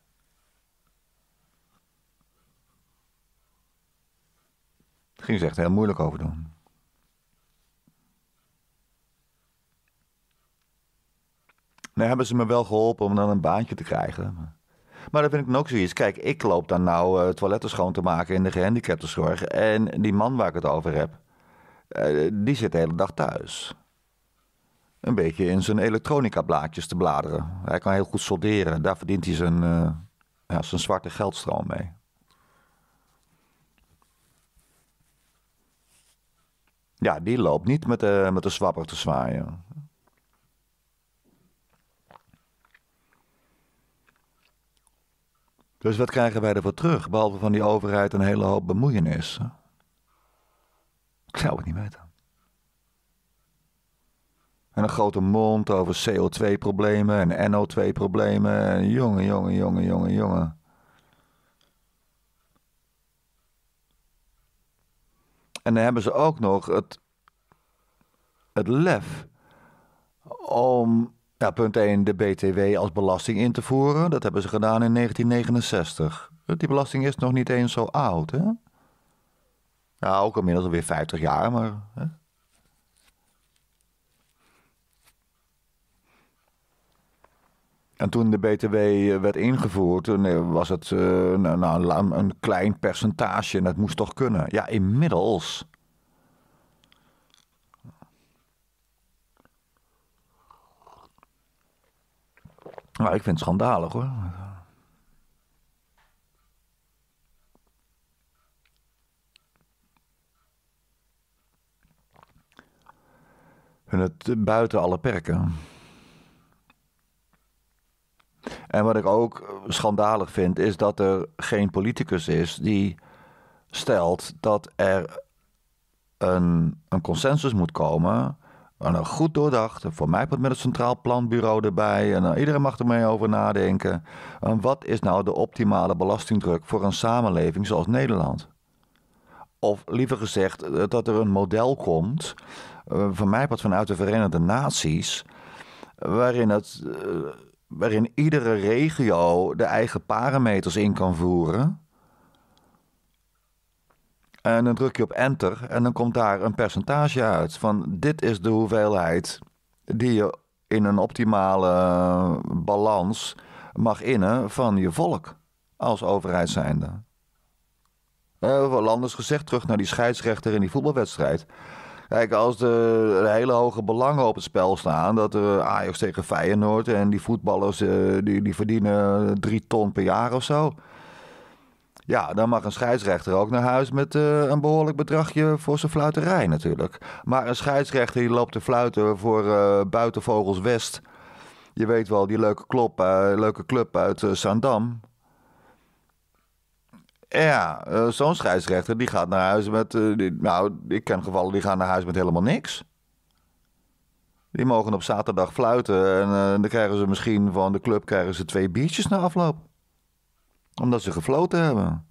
Speaker 1: ging ze echt heel moeilijk over doen. Nou hebben ze me wel geholpen om dan een baantje te krijgen. Maar dat vind ik dan ook zoiets. Kijk, ik loop dan nou uh, toiletten schoon te maken in de gehandicaptenzorg. En die man waar ik het over heb, eh, die zit de hele dag thuis. Een beetje in zijn elektronica blaadjes te bladeren. Hij kan heel goed solderen. Daar verdient hij zijn, eh, ja, zijn zwarte geldstroom mee. Ja, die loopt niet met de, met de zwapper te zwaaien. Dus wat krijgen wij ervoor terug, behalve van die overheid een hele hoop bemoeienis? Ik zou het niet weten. En een grote mond over CO2-problemen en NO2-problemen. Jongen, jongen, jongen, jongen, jongen. En dan hebben ze ook nog het, het lef om ja, punt 1, de BTW als belasting in te voeren. Dat hebben ze gedaan in 1969. Die belasting is nog niet eens zo oud, hè? Ja, ook inmiddels alweer 50 jaar, maar... Hè? En toen de BTW eh, werd ingevoerd, eh, was het eh, nou, nou een klein percentage en dat moest toch kunnen. Ja, inmiddels Nou, ik vind het schandalig hoor. En het buiten alle perken. En wat ik ook schandalig vind, is dat er geen politicus is die stelt dat er een, een consensus moet komen en een goed doordacht. Voor mij met het centraal planbureau erbij. En dan eh, iedereen mag er mee over nadenken. En wat is nou de optimale belastingdruk voor een samenleving zoals Nederland? Of liever gezegd, eh, dat er een model komt, eh, voor mij wat vanuit de Verenigde Naties, waarin, het, waarin iedere regio de eigen parameters in kan voeren. En dan druk je op enter en dan komt daar een percentage uit van dit is de hoeveelheid die je in een optimale balans mag innen van je volk als overheid zijnde. Landers eh, anders gezegd, terug naar die scheidsrechter in die voetbalwedstrijd. Kijk, als de, hele hoge belangen op het spel staan, dat er Ajax tegen Feyenoord en die voetballers eh, die, die verdienen drie ton per jaar of zo. Ja, dan mag een scheidsrechter ook naar huis met eh, een behoorlijk bedragje voor zijn fluiterij natuurlijk. Maar een scheidsrechter die loopt te fluiten voor eh, Buitenvogels West. Je weet wel, die leuke, klop, eh, leuke club uit Zandam. Ja, zo'n scheidsrechter die gaat naar huis met... nou, ik ken gevallen die gaan naar huis met helemaal niks. Die mogen op zaterdag fluiten en dan krijgen ze misschien van de club krijgen ze twee biertjes na afloop omdat ze gefloten hebben.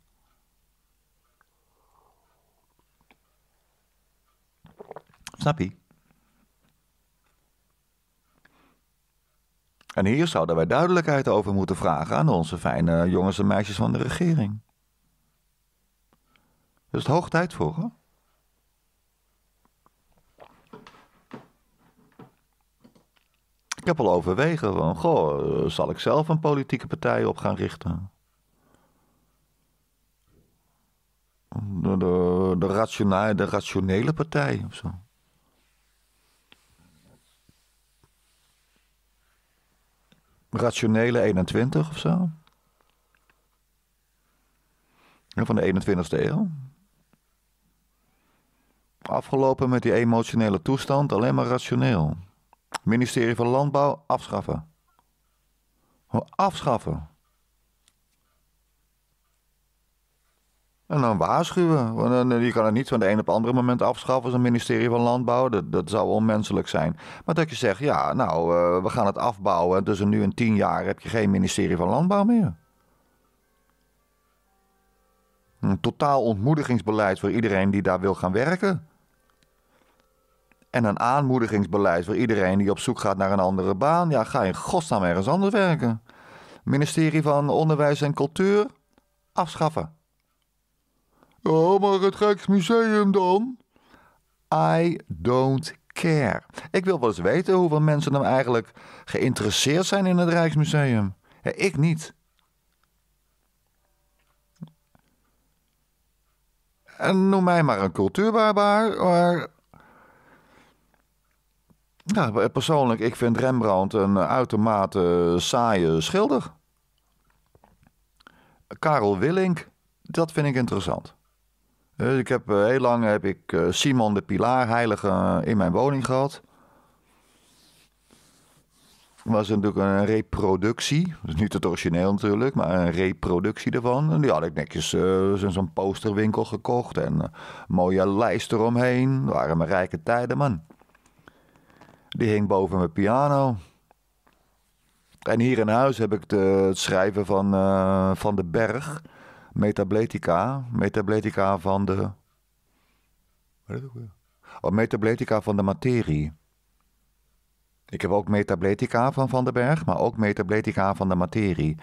Speaker 1: Snap je? En hier zouden wij duidelijkheid over moeten vragen aan onze fijne jongens en meisjes van de regering. is het hoog tijd voor, hoor? Ik heb al overwegen van, goh, zal ik zelf een politieke partij op gaan richten? de, de, de, rationele, de rationele partij of zo. Rationele 21 of zo. Van de 21ste eeuw. Afgelopen met die emotionele toestand, alleen maar rationeel. Ministerie van Landbouw afschaffen. Afschaffen. En dan waarschuwen. Eh, je kan het niet van de een op het andere moment afschaffen als een ministerie van Landbouw. Dat, dat zou onmenselijk zijn. Maar dat je zegt, ja, nou, eh, we gaan het afbouwen. Dus nu in tien jaar heb je geen ministerie van Landbouw meer. Een totaal ontmoedigingsbeleid voor iedereen die daar wil gaan werken. En een aanmoedigingsbeleid voor iedereen die op zoek gaat naar een andere baan. Ja, ga in godsnaam ergens anders werken. Ministerie van Onderwijs en Cultuur afschaffen. Oh, maar het Rijksmuseum dan? I don't care. Ik wil wel eens weten hoeveel mensen dan nou eigenlijk geïnteresseerd zijn in het Rijksmuseum. ik niet. En noem mij maar een cultuurbarbaar, maar... Ja, persoonlijk, ik vind Rembrandt een uitermate saaie schilder. Karel Willink, dat vind ik interessant. Dus ik heb, eh, heel lang heb ik eh, Simon de Pilaar, heilige, eh, in mijn woning gehad. Was natuurlijk een reproductie. Dus niet het origineel natuurlijk, maar een reproductie ervan. En die had ik netjes uh, zo'n posterwinkel gekocht. En mooie lijst eromheen. Dat waren mijn rijke tijden, man. Die hing boven mijn piano. En hier in huis heb ik het schrijven van Van de Berg metabletica. Metabletica van de. Wat is het weer? Oh, metabletica van de materie. Ik heb ook metabletica van Van den Berg, maar ook metabletica van de materie.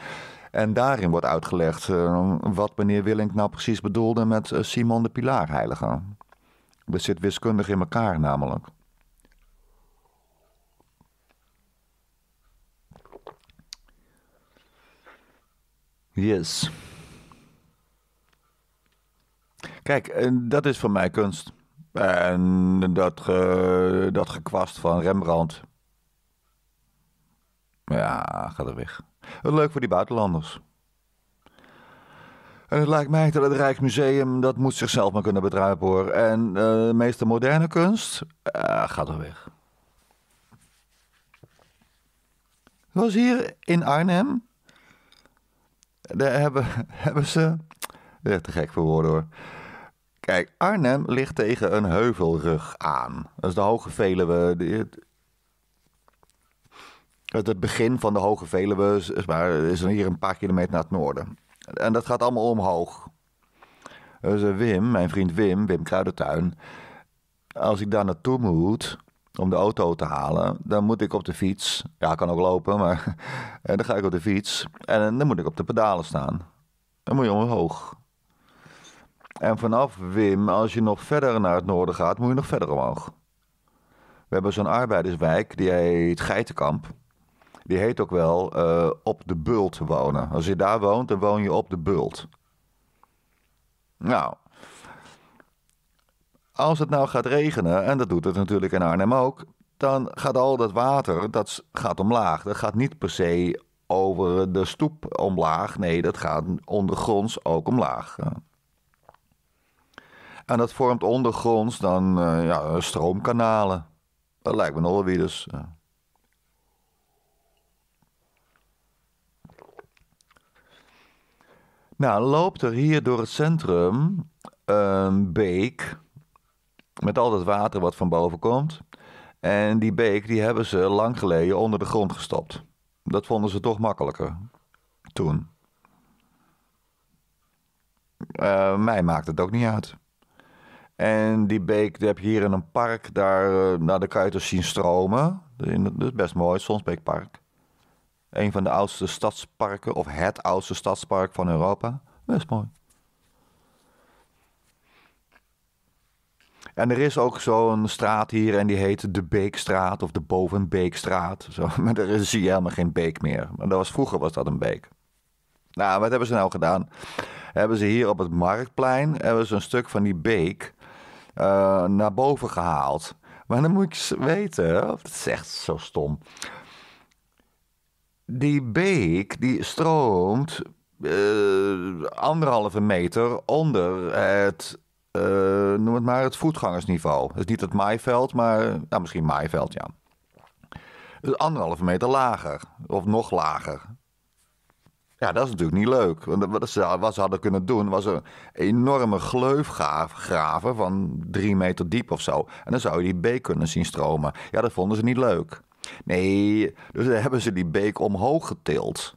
Speaker 1: En daarin wordt uitgelegd eh, wat meneer Willink nou precies bedoelde met eh, Simon de Pilaarheilige. Dat zit wiskundig in elkaar namelijk. Yes. Kijk, dat is voor mij kunst. En dat, dat gekwast van Rembrandt. Ja, gaat er weg. Leuk voor die buitenlanders. En het lijkt mij dat het Rijksmuseum dat moet zichzelf maar kunnen bedruipen hoor. En eh, de meeste moderne kunst eh, gaat er weg. was hier in Arnhem. Daar hebben, hebben ze. Echt te gek voor woorden hoor Kijk, Arnhem ligt tegen een heuvelrug aan. Dat is de Hoge Veluwe. Het, het begin van de Hoge Veluwe is, maar, is hier een paar kilometer naar het noorden. En dat gaat allemaal omhoog. Dus eh, Wim, mijn vriend Wim, Wim Kruidentuin. Als ik daar naartoe moet om de auto te halen, dan moet ik op de fiets. Ja, ik kan ook lopen, maar eh, dan ga ik op de fiets. En eh, dan moet ik op de pedalen staan. Dan moet je omhoog. En vanaf Wim, als je nog verder naar het noorden gaat, moet je nog verder omhoog. We hebben zo'n arbeiderswijk, die heet Geitenkamp. Die heet ook wel eh, op de bult wonen. Als je daar woont, dan woon je op de bult. Nou, als het nou gaat regenen, en dat doet het natuurlijk in Arnhem ook, dan gaat al dat water, dat gaat omlaag. Dat gaat niet per se over de stoep omlaag. Nee, dat gaat ondergronds ook omlaag. En dat vormt ondergronds dan eh, ja, stroomkanalen. Dat lijkt me nogal weer dus. Eh. Nou, loopt er hier door het centrum eh, een beek met al dat water wat van boven komt. En die beek die hebben ze lang geleden onder de grond gestopt. Dat vonden ze toch makkelijker toen. mij maakt het ook niet uit. En die beek heb je hier in een park, daar eh, naar nou, de kuiters zien stromen. Dat is best mooi, Sonsbeekpark. Een van de oudste stadsparken, of het oudste stadspark van Europa. Best mooi. En er is ook zo'n straat hier en die heet de Beekstraat of de Bovenbeekstraat. Zo. Maar daar zie je helemaal geen beek meer. Maar dat was, vroeger was dat een beek. Nou, wat hebben ze nou gedaan? Hebben ze hier op het Marktplein hebben ze een stuk van die beek eh, naar boven gehaald. Maar dan moet je weten, dat is echt zo stom. Die beek die stroomt eh, anderhalve meter onder het, eh, noem het maar, het voetgangersniveau. Dus niet het maaiveld, maar nou, misschien maaiveld, ja. Dus anderhalve meter lager, of nog lager. Ja, dat is natuurlijk niet leuk. Want wat ze, hadden kunnen doen, was een enorme gleuf graven van drie meter diep of zo. En dan zou je die beek kunnen zien stromen. Ja, dat vonden ze niet leuk. Nee, dus hebben ze die beek omhoog getild.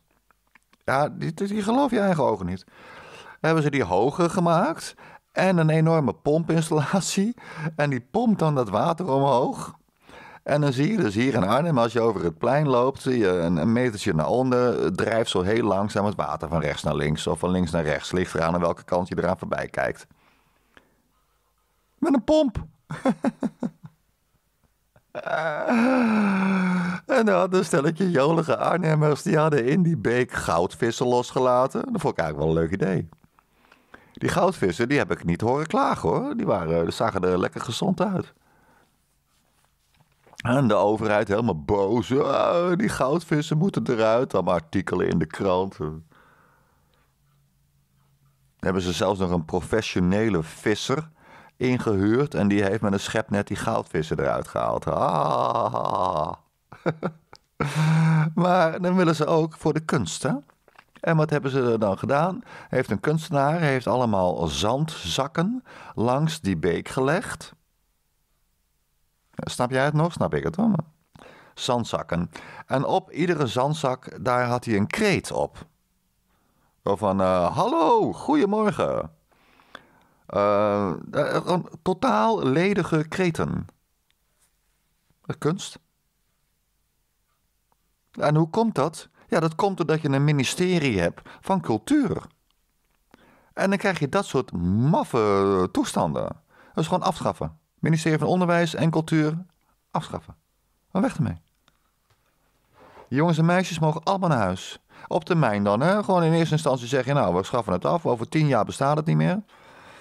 Speaker 1: Ja, die, die geloof je eigen ogen niet. hebben ze die hoger gemaakt en een enorme pompinstallatie. En die pompt dan dat water omhoog. En dan zie je dus hier in Arnhem, als je over het plein loopt, zie je een, een metertje naar onder, drijft zo heel langzaam het water van rechts naar links of van links naar rechts. Ligt eraan aan welke kant je eraan voorbij kijkt. Met een pomp. en dan hadden een stelletje jolige Arnhemmers, die hadden in die beek goudvissen losgelaten. Dat vond ik eigenlijk wel een leuk idee. Die goudvissen, die heb ik niet horen klagen hoor. Die, waren, die zagen er lekker gezond uit. En de overheid helemaal boos. Ah, die goudvissen moeten eruit. Allemaal artikelen in de krant. Hebben ze zelfs nog een professionele visser ingehuurd. En die heeft met een schepnet die goudvissen eruit gehaald. Ah. maar dan willen ze ook voor de kunst, hè? En wat hebben ze dan gedaan? Heeft een kunstenaar heeft allemaal zandzakken langs die beek gelegd. Snap jij het nog? Snap ik het wel? Zandzakken. En op iedere zandzak, daar had hij een kreet op. Van, eh, hallo, goedemorgen. een eh, eh, totaal ledige kreten. Kunst. En hoe komt dat? Ja, dat komt doordat je een ministerie hebt van cultuur. En dan krijg je dat soort maffe toestanden. Dat is gewoon afschaffen ministerie van Onderwijs en Cultuur afschaffen. Maar weg ermee. Jongens en meisjes mogen allemaal naar huis. Op termijn dan, hè? Gewoon in eerste instantie zeggen, nou, we schaffen het af. Over tien jaar bestaat het niet meer.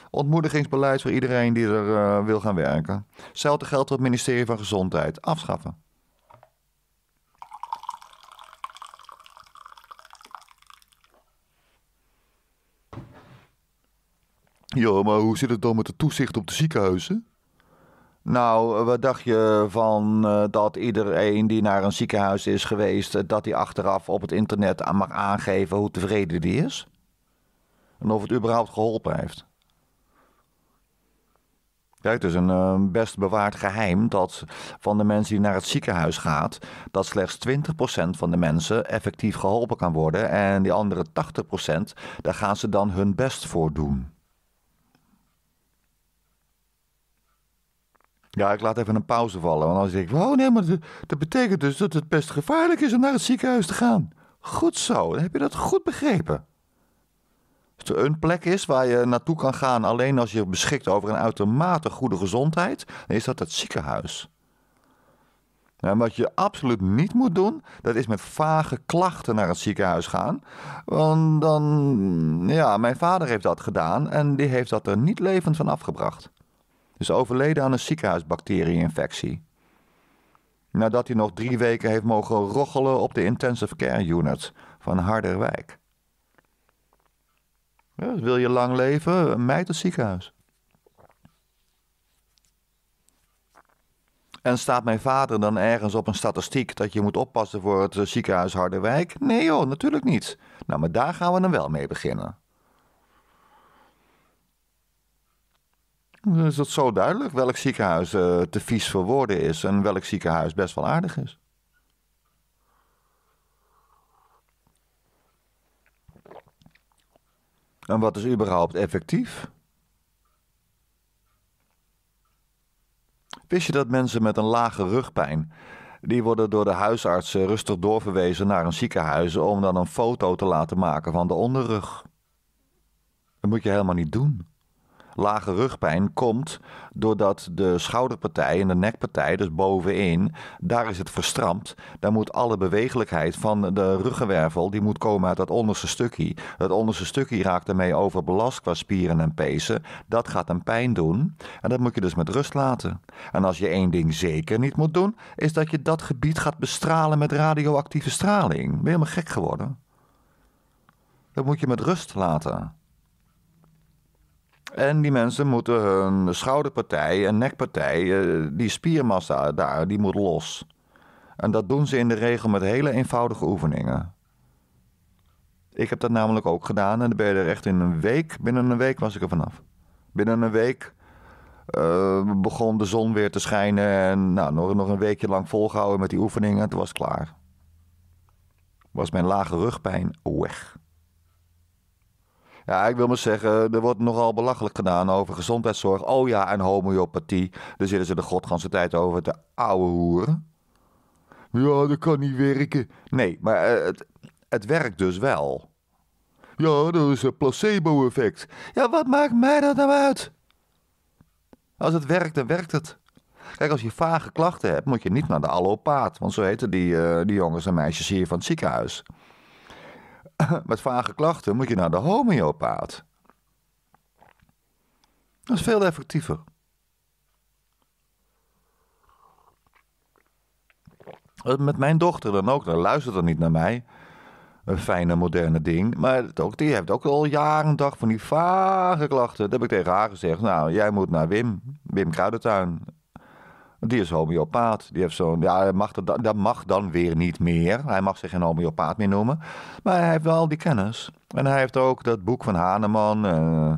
Speaker 1: Ontmoedigingsbeleid voor iedereen die er eh, wil gaan werken. Hetzelfde geldt voor het ministerie van Gezondheid. Afschaffen. Ja, maar hoe zit het dan met het toezicht op de ziekenhuizen? Nou, wat dacht je van eh, dat iedereen die naar een ziekenhuis is geweest, eh, dat die achteraf op het internet mag aangeven hoe tevreden die is? En of het überhaupt geholpen heeft? Kijk, het is een eh, best bewaard geheim dat van de mensen die naar het ziekenhuis gaat, dat slechts 20% van de mensen effectief geholpen kan worden. En die andere 80%, daar gaan ze dan hun best voor doen. Ja, ik laat even een pauze vallen. Want dan denk ik, oh nee, maar dat betekent dus dat het best gevaarlijk is om naar het ziekenhuis te gaan. Goed zo, dan heb je dat goed begrepen. Als er een plek is waar je naartoe kan gaan alleen als je beschikt over een uitermate goede gezondheid, dan is dat het ziekenhuis. En wat je absoluut niet moet doen, dat is met vage klachten naar het ziekenhuis gaan. Want dan, ja, mijn vader heeft dat gedaan en die heeft dat er niet levend van afgebracht is overleden aan een ziekenhuisbacterieinfectie. Nadat hij nog drie weken heeft mogen rochelen op de intensive care unit van Harderwijk. Ja, wil je lang leven? Mijt het ziekenhuis. En staat mijn vader dan ergens op een statistiek dat je moet oppassen voor het eh, ziekenhuis Harderwijk? Nee joh, natuurlijk niet. Nou, maar daar gaan we dan wel mee beginnen. Dus is dat zo duidelijk welk ziekenhuis eh, te vies voor woorden is en welk ziekenhuis best wel aardig is. En wat is überhaupt effectief? Wist je dat mensen met een lage rugpijn, die worden door de huisartsen rustig doorverwezen naar een ziekenhuis om dan een foto te laten maken van de onderrug? Dat moet je helemaal niet doen lage rugpijn komt doordat de schouderpartij en de nekpartij, dus bovenin, daar is het verstramd. Daar moet alle bewegelijkheid van de ruggenwervel, die moet komen uit dat onderste stukje. Dat onderste stukje raakt ermee overbelast qua spieren en pezen. Dat gaat een pijn doen en dat moet je dus met rust laten. En als je één ding zeker niet moet doen, is dat je dat gebied gaat bestralen met radioactieve straling. Ben helemaal gek geworden? Dat moet je met rust laten. En die mensen moeten hun schouderpartij en nekpartij, eh, die spiermassa daar, die moet los. En dat doen ze in de regel met hele eenvoudige oefeningen. Ik heb dat namelijk ook gedaan en dan ben je er echt in een week, binnen een week was ik er vanaf. Binnen een week eh, begon de zon weer te schijnen en nou, nog, nog een weekje lang volgehouden met die oefeningen en toen was klaar. Was mijn lage rugpijn weg. Ja, ik wil maar zeggen, er wordt nogal belachelijk gedaan over gezondheidszorg. Oh ja, en homeopathie. Daar zitten ze de godganse tijd over te ouwe hoeren. Ja, dat kan niet werken. Nee, maar eh, het, het werkt dus wel. Ja, dat is een placebo-effect. Ja, wat maakt mij dat nou uit? Als het werkt, dan werkt het. Kijk, als je vage klachten hebt, moet je niet naar de allopaat. Want zo heten die, eh, die jongens en meisjes hier van het ziekenhuis. met vage klachten moet je naar de homeopaat. Dat is veel effectiever. Eh, met mijn dochter dan ook, dan luistert dan niet naar mij. Een fijne, moderne ding. Maar ook, die heeft ook al jaren een dag van die vage klachten. Dat heb ik tegen haar gezegd. Nou, jij moet naar Wim, Wim Kruidentuin. Die is homeopaat. Die heeft zo'n. Ja, mag dat, dat mag dan weer niet meer. Hij mag zich geen homeopaat meer noemen. Maar hij heeft wel die kennis. En hij heeft ook dat boek van Haneman. Eh,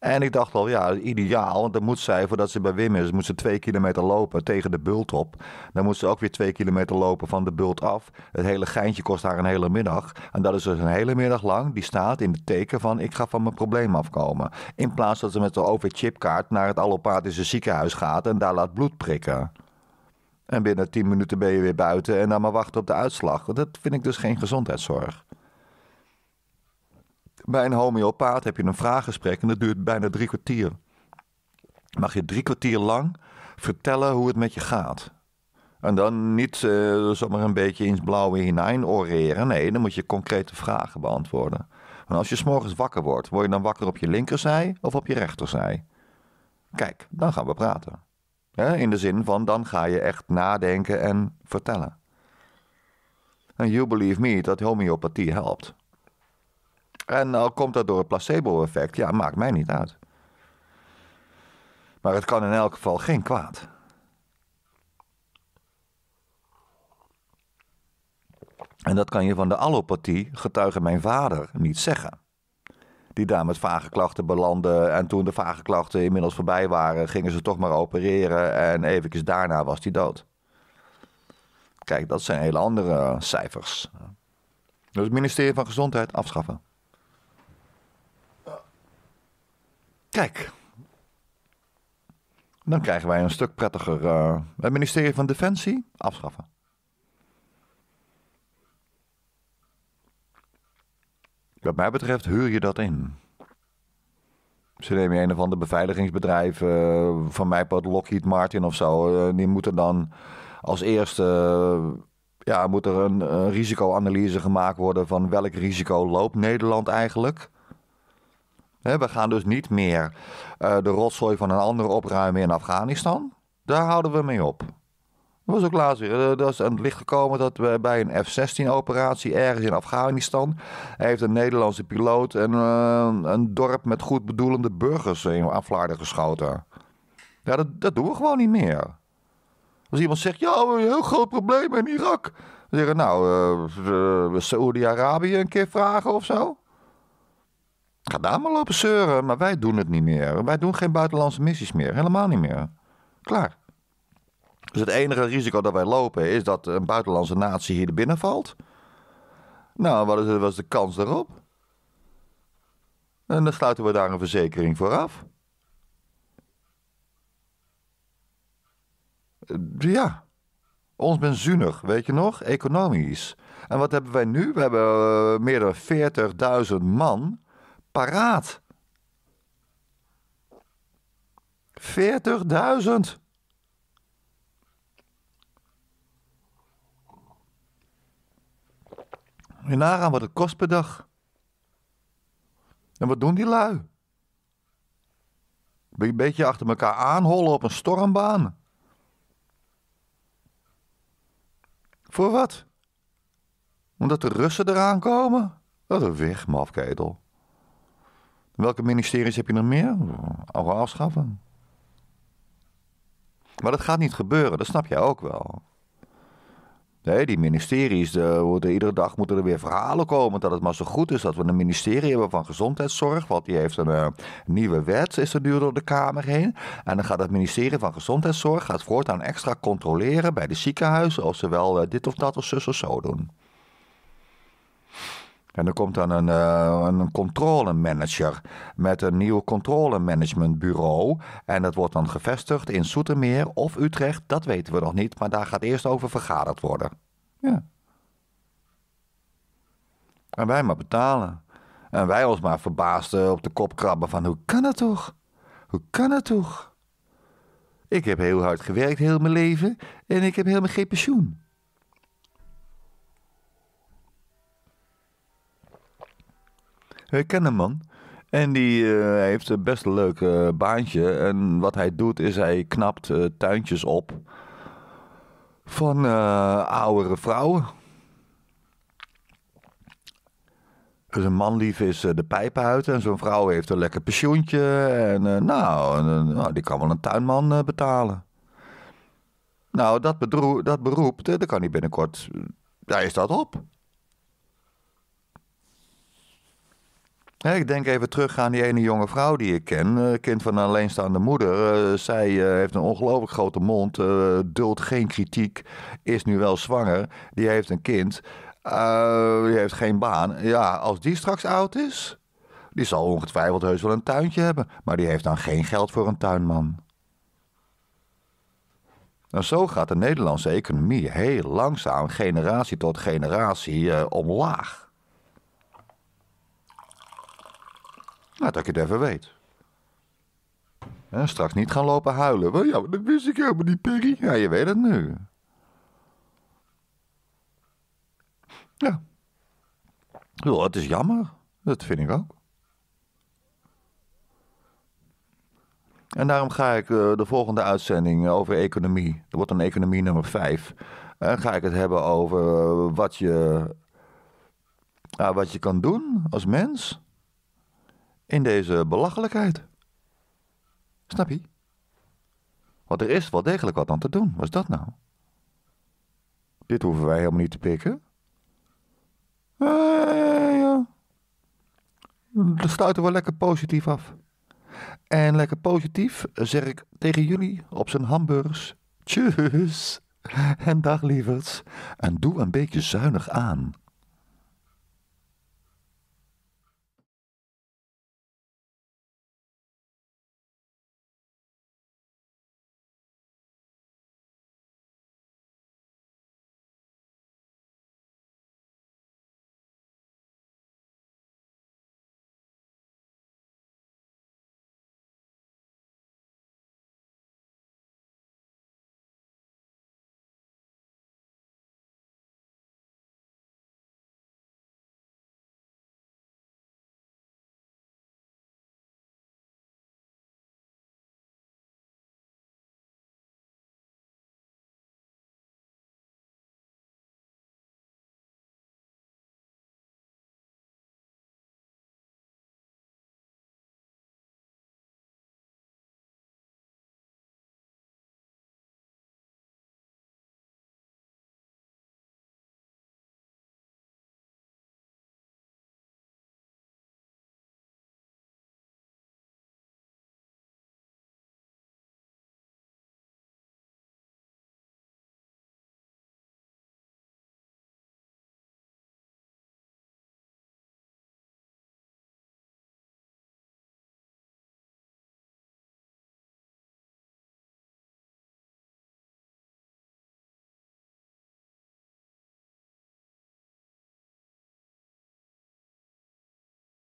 Speaker 1: en ik dacht al, ja, ideaal. Want dan moet zij, voordat ze bij Wim is, moet ze twee kilometer lopen tegen de bult op. Dan moet ze ook weer twee kilometer lopen van de bult af. Het hele geintje kost haar een hele middag. En dat is dus een hele middag lang. Die staat in het teken van ik ga van mijn probleem afkomen. In plaats dat ze met de overchipkaart chipkaart naar het allopathische ziekenhuis gaat en daar laat bloed prikken. En binnen tien minuten ben je weer buiten en dan maar wachten op de uitslag. Dat vind ik dus geen gezondheidszorg. Bij een homeopaat heb je een vraaggesprek en dat duurt bijna drie kwartier. Mag je drie kwartier lang vertellen hoe het met je gaat. En dan niet uh, zomaar een beetje in het blauwe hinein oreren. Nee, dan moet je concrete vragen beantwoorden. Want als je s'morgens wakker wordt, word je dan wakker op je linkerzij of op je rechterzij? Kijk, dan gaan we praten. in de zin van dan ga je echt nadenken en vertellen. En you believe me dat homeopathie helpt. En al komt dat door het placebo-effect, ja, maakt mij niet uit. Maar het kan in elk geval geen kwaad. En dat kan je van de allopathie, getuige mijn vader, niet zeggen. Die daar met vage klachten belanden. En toen de vage klachten inmiddels voorbij waren, gingen ze toch maar opereren. En eventjes daarna was hij dood. Kijk, dat zijn hele andere cijfers. Dus het ministerie van Gezondheid afschaffen. Kijk. Dan krijgen wij een stuk prettiger. Eh, het ministerie van Defensie afschaffen. Wat mij betreft huur je dat in. Ze nemen een of ander beveiligingsbedrijf, eh, van mij bijvoorbeeld Lockheed Martin of zo. Eh, die moeten dan als eerste, ja, moet er een, risicoanalyse gemaakt worden van welk risico loopt Nederland eigenlijk. We gaan dus niet meer eh, de rotzooi van een ander opruimen in Afghanistan. Daar houden we mee op. Dat was ook laatst weer. Eh, dat is aan het licht gekomen dat we bij een F-16-operatie ergens in Afghanistan. heeft een Nederlandse piloot een, eh, een dorp met goedbedoelende burgers in Vlaarden geschoten. Ja, dat, dat doen we gewoon niet meer. Als iemand zegt: ja, we hebben een heel groot probleem in Irak. Dan zeggen nou, Saoedi-Arabië een keer vragen of zo. Ga daar maar lopen zeuren, maar wij doen het niet meer. Wij doen geen buitenlandse missies meer. Helemaal niet meer. Klaar. Dus het enige risico dat wij lopen is dat een buitenlandse natie hier binnenvalt. Nou, wat is, de kans daarop? En dan sluiten we daar een verzekering voor af. Eh, ja, ons benzunig, weet je nog? Economisch. En wat hebben wij nu? We hebben eh, meer dan 40.000 man paraat. 40.000. En nagaan wat het kost per dag. En wat doen die lui? Een beetje achter elkaar aanhollen op een stormbaan. Voor wat? Omdat de Russen eraan komen? Dat is een weg, mafketel. Welke ministeries heb je nog meer? Al afschaffen. Maar dat gaat niet gebeuren, dat snap jij ook wel. Nee, die ministeries, eh, iedere dag moeten er weer verhalen komen dat het maar zo goed is dat we een ministerie hebben van gezondheidszorg. Want die heeft een eh, nieuwe wet, is er nu door de Kamer heen. En dan gaat het ministerie van gezondheidszorg gaat voortaan extra controleren bij de ziekenhuizen of ze wel eh, dit of dat of zus of zo doen. En er komt dan een, eh, controlemanager een met een nieuw controlemanagementbureau, En dat wordt dan gevestigd in Soetermeer of Utrecht, dat weten we nog niet, maar daar gaat eerst over vergaderd worden. Ja. En wij maar betalen. En wij ons maar verbaasden op de kop krabben van hoe kan dat toch? Hoe kan dat toch? Ik heb heel hard gewerkt heel mijn leven en ik heb helemaal geen pensioen. Ik ken een man. En die uh, heeft best een leuk uh, baantje. En wat hij doet is hij knapt eh, tuintjes op van oudere vrouwen. Dus een man lief is de pijp uit en zo'n vrouw heeft een lekker pensioentje. En nou, nou, die kan wel een tuinman betalen. Nou, dat, dat beroep, daar kan hij binnenkort, daar is dat op. Ik denk even terug aan die ene jonge vrouw die ik ken, eh, kind van een alleenstaande moeder. Eh, zij eh, heeft een ongelooflijk grote mond, duldt geen kritiek, is nu wel zwanger, die heeft een kind, die heeft geen baan. Ja, als die straks oud is, die zal ongetwijfeld heus wel een tuintje hebben, maar die heeft dan geen geld voor een tuinman. En nou, zo gaat de Nederlandse economie heel langzaam, generatie tot generatie, omlaag. Nou, dat ik het even weet. En straks niet gaan lopen huilen. Well, ja, dat wist ik helemaal niet, Perry. Ja, je weet het nu. Ja. het is jammer. Dat vind ik ook. En daarom ga ik eh, de volgende uitzending eh, over economie. Dat wordt een economie nummer 5. En eh, ga ik het hebben over wat je, uh, wat je kan doen als mens in deze belachelijkheid. Snap je? Want er is wel degelijk wat aan te doen. Wat is dat nou? Dit hoeven wij helemaal niet te pikken. Eh, ja. Dan sluiten we lekker positief af. En lekker positief zeg ik tegen jullie op zijn hamburgers. Tjus. En dag lievers. En doe een beetje zuinig aan.